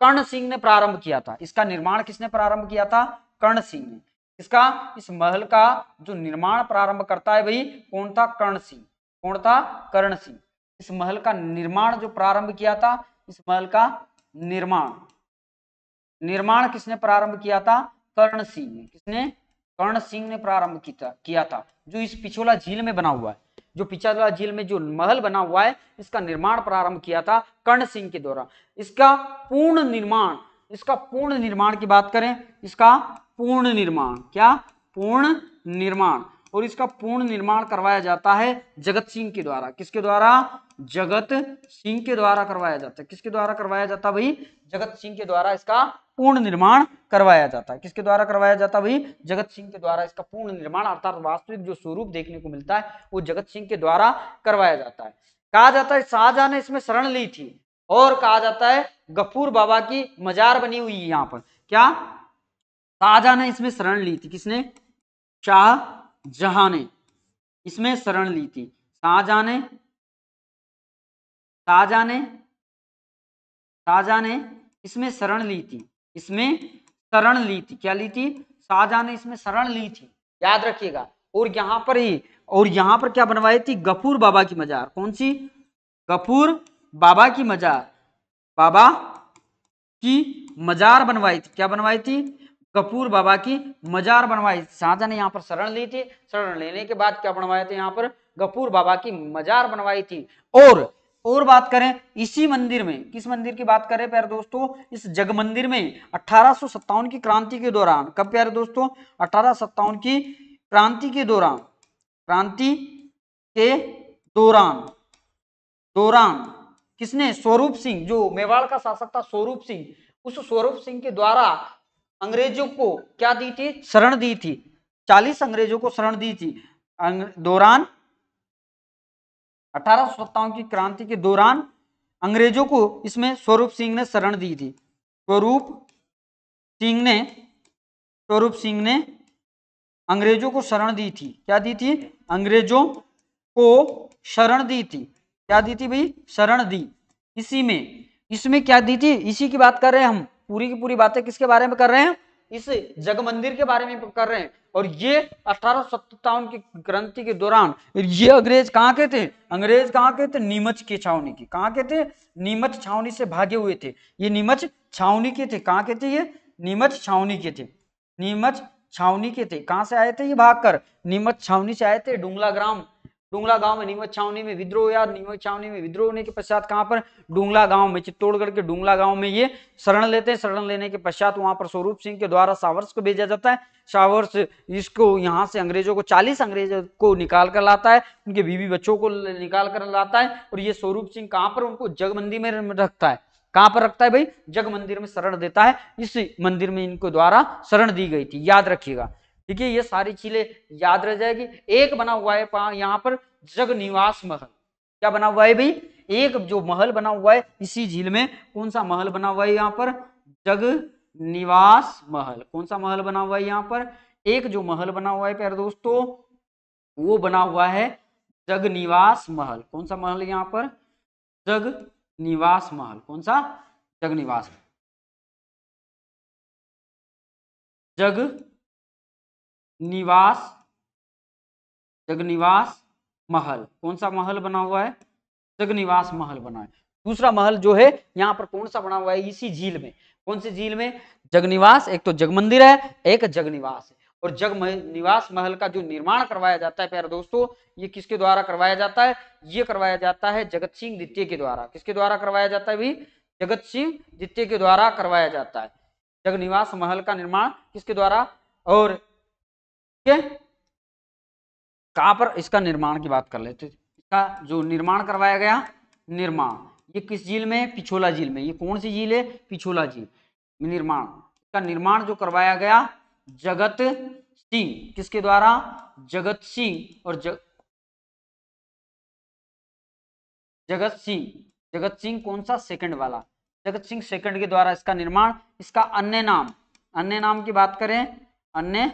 कर्ण सिंह ने प्रारंभ किया था इसका निर्माण किसने प्रारंभ किया था कर्ण सिंह ने इसका इस महल का जो निर्माण प्रारंभ करता है भाई कौन था कर्ण सिंह कौन था कर्ण सिंह इस महल का निर्माण जो प्रारंभ किया था इस महल का निर्माण निर्माण किसने प्रारंभ किया था कर्ण सिंह ने किसने कर्ण सिंह ने प्रारंभ किया था जो इस पिछोला झील में बना हुआ है जो पिछोला झील में जो महल बना हुआ है इसका निर्माण प्रारंभ किया था कर्ण सिंह के द्वारा इसका पूर्ण निर्माण इसका पूर्ण निर्माण की बात करें इसका पूर्ण निर्माण क्या पूर्ण निर्माण और इसका पूर्ण निर्माण करवाया जाता है जगत सिंह के द्वारा किसके द्वारा जगत सिंह के द्वारा करवाया जाता है किसके द्वारा करवाया जाता भाई जगत सिंह के द्वारा इसका पूर्ण निर्माण करवाया जाता है किसके द्वारा करवाया जाता भाई जगत सिंह के द्वारा इसका पूर्ण निर्माण अर्थात वास्तविक जो स्वरूप देखने को मिलता है वो जगत सिंह के द्वारा करवाया जाता है कहा जाता है शाहजहां ने इसमें शरण ली थी और कहा जाता है गफूर बाबा की मजार बनी हुई है यहाँ पर क्या शाहजहां ने इसमें शरण ली थी किसने शाहजहां ने इसमें शरण ली थी शाहजहां ने राजा ने राजा ने इसमें शरण ली थी इसमें शरण ली थी क्या ली थी शाहजहां ने इसमें शरण ली थी याद रखिएगा और यहाँ पर ही और यहाँ पर क्या बनवाई थी गफूर बाबा की मजार कौन सी गफूर बाबा की मजार बाबा की मजार बनवाई थी क्या बनवाई थी कपूर बाबा की मजार बनवाई शाहजहा ने यहाँ पर शरण ली थी शरण लेने के बाद क्या बनवाया था यहाँ पर गफूर बाबा की मजार बनवाई थी और और बात करें इसी मंदिर में किस मंदिर की बात करें प्यारे दोस्तों इस जग मंदिर में अठारह की क्रांति के दौरान कब प्यारे दोस्तों अठारह की क्रांति के दौरान क्रांति के दौरान दौरान किसने स्वरूप सिंह जो मेवाड़ का शासक था स्वरूप सिंह उस स्वरूप सिंह के द्वारा अंग्रेजों को क्या दी थी शरण दी थी चालीस अंग्रेजों को शरण दी थी दौरान अठारह की क्रांति के दौरान अंग्रेजों को इसमें स्वरूप सिंह ने शरण दी थी स्वरूप सिंह ने स्वरूप सिंह ने अंग्रेजों को शरण दी थी क्या दी थी अंग्रेजों को शरण दी थी क्या दी थी भाई शरण दी इसी में इसमें क्या दी थी इसी की बात कर रहे हैं हम पूरी की पूरी बातें किसके बारे में कर रहे हैं इस जग मंदिर के बारे में कर रहे हैं और ये अठारह की क्रांति के दौरान ये अंग्रेज कहाँ के थे अंग्रेज कहाँ के थे नीमच के छावनी के कहाँ के थे नीमच छावनी से भागे हुए थे ये नीमच छावनी के थे कहाँ के थे ये नीमच छावनी के थे नीमच छावनी के थे कहाँ से आए थे ये भागकर नीमच छावनी से आए थे डुंगला ग्राम डूंगला गांव में नीमच छावनी में विद्रोह या नीमच छावनी में विद्रोह होने के पश्चात कहां पर डूंगला गांव में चित्तौड़गढ़ के डूंगला गांव में ये शरण लेते हैं शरण लेने के पश्चात वहां पर स्वरूप सिंह के द्वारा सावर्स को भेजा जाता है सावर्स इसको यहाँ से अंग्रेजों को चालीस अंग्रेजों को निकाल कर लाता है उनके बीवी बच्चों को निकाल कर लाता है और ये स्वरूप सिंह कहाँ पर उनको जगबंदी में रखता है कहां पर रखता है भाई जग मंदिर में शरण देता है इस मंदिर में इनको द्वारा शरण दी गई थी याद रखिएगा ठीक है ये सारी चीजें याद रह जाएगी एक बना हुआ है यहाँ पर जग निवास महल क्या बना हुआ है भाई एक जो महल बना हुआ है इसी झील में कौन सा महल बना हुआ है यहाँ पर जग निवास महल कौन सा महल बना हुआ है यहाँ पर एक जो महल बना हुआ है प्यारे दोस्तों वो बना हुआ है जग निवास महल कौन सा महल यहाँ पर जग निवास महल कौन सा जग निवास जग निवास जगनिवास महल कौन सा महल बना हुआ है जगनिवास महल बना है दूसरा महल जो है यहाँ पर कौन सा बना हुआ है इसी झील में कौन सी झील में जगनिवास एक तो जग मंदिर है एक जगनिवास है और जग निवास महल का जो निर्माण करवाया जाता है प्यारे दोस्तों ये किसके द्वारा करवाया जाता है ये करवाया जाता है जगत सिंह द्वितीय के द्वारा किसके द्वारा करवाया जाता है भी जगत सिंह द्वितीय के द्वारा करवाया जाता है जगनिवास महल का निर्माण किसके द्वारा और ठीक है कहां पर इसका निर्माण की बात कर लेते इसका जो निर्माण करवाया गया निर्माण ये किस झील में पिछोला झील में ये कौन सी झील है पिछोला झील निर्माण इसका निर्माण जो करवाया गया जगत सिंह किसके द्वारा जगत सिंह और जग जगत सिंह जगत सिंह कौन सा सेकंड वाला जगत सिंह सेकंड के द्वारा इसका निर्माण इसका अन्य नाम अन्य नाम की बात करें अन्य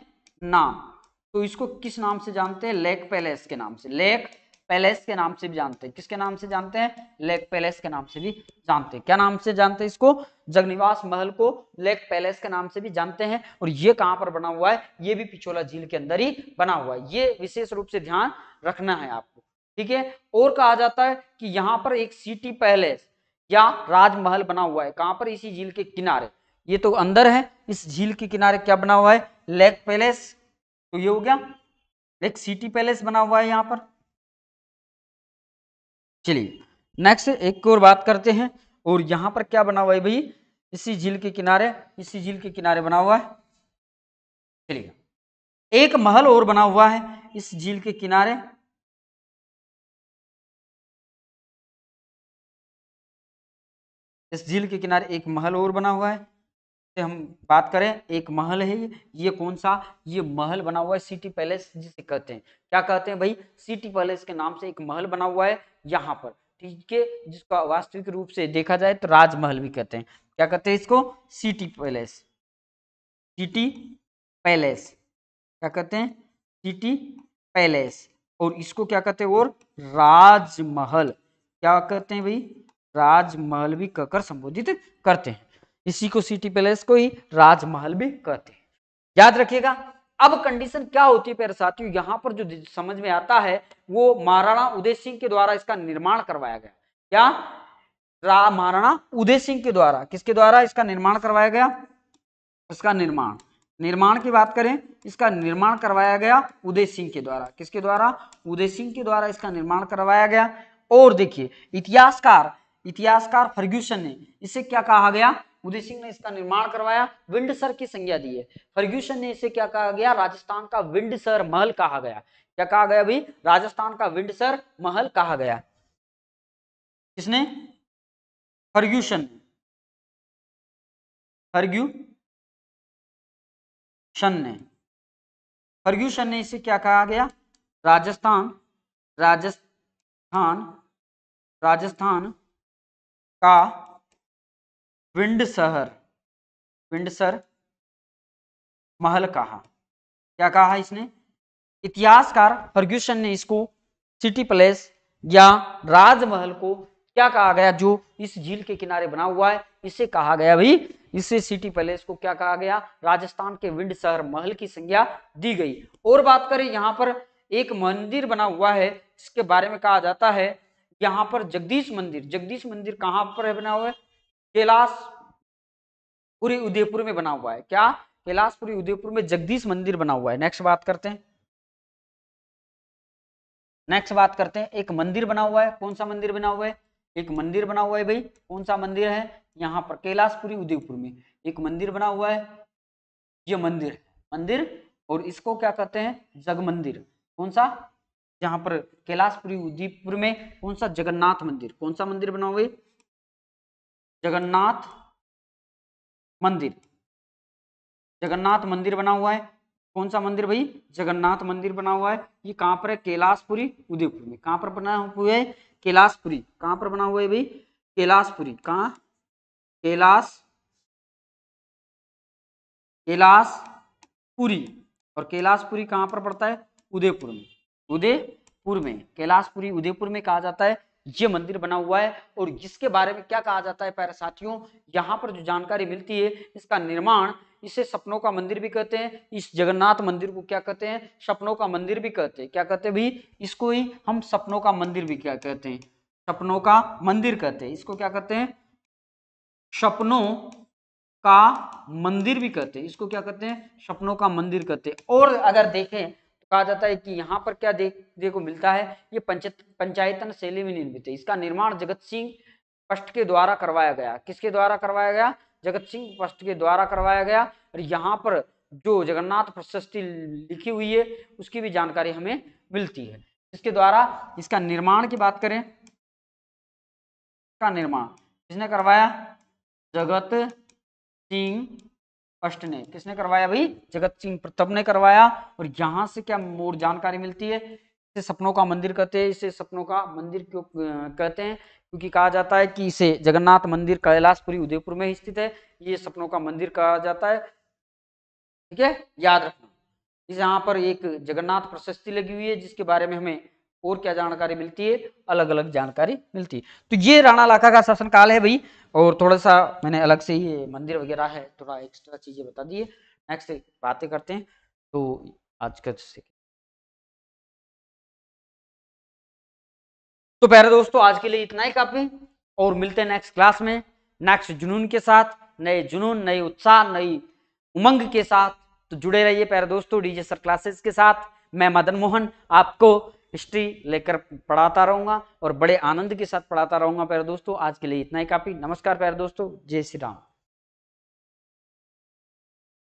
नाम तो इसको किस नाम से जानते हैं लेक पैलेस के नाम से लेक पैलेस के नाम से भी जानते हैं किसके नाम से जानते हैं लेक पैलेस के नाम से भी जानते हैं क्या नाम से जानते हैं इसको जगनिवास महल को लेक पैलेस के नाम से भी जानते हैं और ये कहाँ पर बना हुआ है ये भी पिछोला झील के अंदर ही बना हुआ है ये विशेष रूप से ध्यान रखना है आपको ठीक है और कहा जाता है कि यहाँ पर एक सिटी पैलेस या राजमहल बना हुआ है कहाँ पर इसी झील के किनारे ये तो अंदर है इस झील के किनारे क्या बना हुआ है लेक पैलेस तो ये हो गया एक सिटी पैलेस बना हुआ है यहाँ पर चलिए नेक्स्ट एक और बात करते हैं और यहाँ पर क्या बना हुआ है भाई इसी झील के किनारे इसी झील के किनारे बना हुआ है चलिए एक महल और बना हुआ है इस झील के किनारे इस झील के किनारे एक महल और बना हुआ है से हम बात करें एक महल है ये कौन सा ये महल बना हुआ है सिटी पैलेस जिसे कहते हैं क्या कहते हैं भाई सिटी पैलेस के नाम से एक महल बना हुआ है यहाँ पर ठीक है जिसका वास्तविक रूप से देखा जाए तो राजमहल भी कहते हैं क्या कहते हैं इसको सिटी पैलेस सिटी पैलेस क्या कहते हैं सिटी पैलेस और इसको क्या कहते हैं और राजमहल क्या कहते हैं भाई राजमहल भी कहकर संबोधित करते हैं इसी को सिटी पैलेस को ही राजमहल भी कहते हैं याद रखिएगा अब कंडीशन क्या होती है प्यारे साथियों यहाँ पर जो समझ में आता है वो महाराणा उदय सिंह के द्वारा इसका निर्माण करवाया गया क्या महाराणा उदय सिंह के द्वारा किसके द्वारा इसका निर्माण करवाया गया इसका निर्माण निर्माण की बात करें इसका निर्माण करवाया गया उदय सिंह के द्वारा किसके द्वारा उदय सिंह के द्वारा इसका निर्माण करवाया गया और देखिए इतिहासकार इतिहासकार फर्ग्यूसन ने इसे क्या कहा गया उदय सिंह ने इसका निर्माण करवाया विंड सर की संज्ञा दी है फर्ग्यूशन ने इसे क्या कहा गया राजस्थान का विंड सर महल कहा गया क्या कहा गया अभी राजस्थान का विंड सर महल कहा गया किसने फर्ग्यूशन फर्ग्यू शन ने फर्ग्यूशन ने इसे क्या कहा गया राजस्थान राजस्थान राजस्थान का विंड शहर विंड सर महल कहा क्या कहा इसने इतिहासकार फर्ग्यूसन ने इसको सिटी प्लेस या राजमहल को क्या कहा गया जो इस झील के किनारे बना हुआ है इसे कहा गया भाई इसे सिटी पैलेस को क्या कहा गया राजस्थान के विंड शहर महल की संज्ञा दी गई और बात करें यहाँ पर एक मंदिर बना हुआ है इसके बारे में कहा जाता है यहाँ पर जगदीश मंदिर जगदीश मंदिर कहाँ पर है बना हुआ है कैलाश पूरी उदयपुर में बना हुआ है क्या कैलाशपुरी उदयपुर में जगदीश मंदिर बना हुआ है नेक्स्ट बात करते हैं नेक्स्ट बात करते हैं एक मंदिर बना हुआ है कौन सा मंदिर बना हुआ है एक मंदिर बना हुआ है भाई कौन सा मंदिर है यहाँ पर कैलाशपुरी उदयपुर में एक मंदिर बना हुआ है ये मंदिर मंदिर और इसको क्या कहते हैं जग मंदिर कौन सा यहाँ पर कैलाशपुरी उदयपुर में कौन सा जगन्नाथ मंदिर कौन सा मंदिर बना हुआ है जगन्नाथ मंदिर जगन्नाथ मंदिर बना हुआ है कौन सा मंदिर भाई जगन्नाथ मंदिर बना हुआ है ये कहाँ पर है कैलाशपुरी उदयपुर में कहाँ पर बना हुआ है कैलाशपुरी कहाँ पर बना हुआ है भाई कैलाशपुरी कहाँ कैलाश कैलाशपुरी और कैलाशपुरी कहाँ पर पड़ता है उदयपुर में उदयपुर में कैलाशपुरी उदयपुर में कहा जाता है ये मंदिर बना हुआ है और जिसके बारे में क्या कहा जाता है प्यारे साथियों यहाँ पर जो जानकारी मिलती है इसका निर्माण इसे सपनों का मंदिर भी कहते हैं इस जगन्नाथ मंदिर को क्या कहते हैं सपनों का मंदिर भी कहते हैं क्या कहते हैं भाई इसको ही हम सपनों का मंदिर भी क्या कहते हैं सपनों का मंदिर कहते हैं इसको क्या कहते हैं सपनों का मंदिर भी कहते हैं इसको क्या कहते हैं सपनों का मंदिर कहते हैं और अगर देखें कहा जाता है कि यहाँ पर क्या देखने को मिलता है ये पंचायत पंचायतन शैली में निर्मित है इसका निर्माण जगत सिंह पष्ट के द्वारा करवाया गया किसके द्वारा करवाया गया जगत सिंह पष्ट के द्वारा करवाया गया और यहाँ पर जो जगन्नाथ प्रशस्ति लिखी हुई है उसकी भी जानकारी हमें मिलती है इसके द्वारा इसका निर्माण की बात करें का निर्माण किसने करवाया जगत सिंह अष्ट ने किसने करवाया भाई जगत सिंह प्रथम ने करवाया और यहाँ से क्या मोर जानकारी मिलती है इसे सपनों का मंदिर कहते हैं इसे सपनों का मंदिर क्यों कहते हैं क्योंकि कहा जाता है कि इसे जगन्नाथ मंदिर कैलाशपुरी उदयपुर में स्थित है ये सपनों का मंदिर कहा जाता है ठीक है याद रखना इस यहाँ पर एक जगन्नाथ प्रशस्ति लगी हुई है जिसके बारे में हमें और क्या जानकारी मिलती है अलग अलग जानकारी मिलती है तो ये राणा लाखा का शासन काल है भाई और थोड़ा सा मैंने अलग से ये मंदिर वगैरह है थोड़ा एक्स्ट्रा चीजें बता दिए नेक्स्ट बातें करते हैं तो आज कल तो प्यारे दोस्तों आज के लिए इतना ही काफी और मिलते हैं नेक्स्ट क्लास में नेक्स्ट जुनून के साथ नए जुनून नए उत्साह नई उमंग के साथ तो जुड़े रहिए प्यारे दोस्तों डीजे सर क्लासेस के साथ मैं मदन मोहन आपको हिस्ट्री लेकर पढ़ाता रहूंगा और बड़े आनंद के साथ पढ़ाता रहूंगा प्यारे दोस्तों आज के लिए इतना ही काफी नमस्कार प्यारे दोस्तों जय श्री राम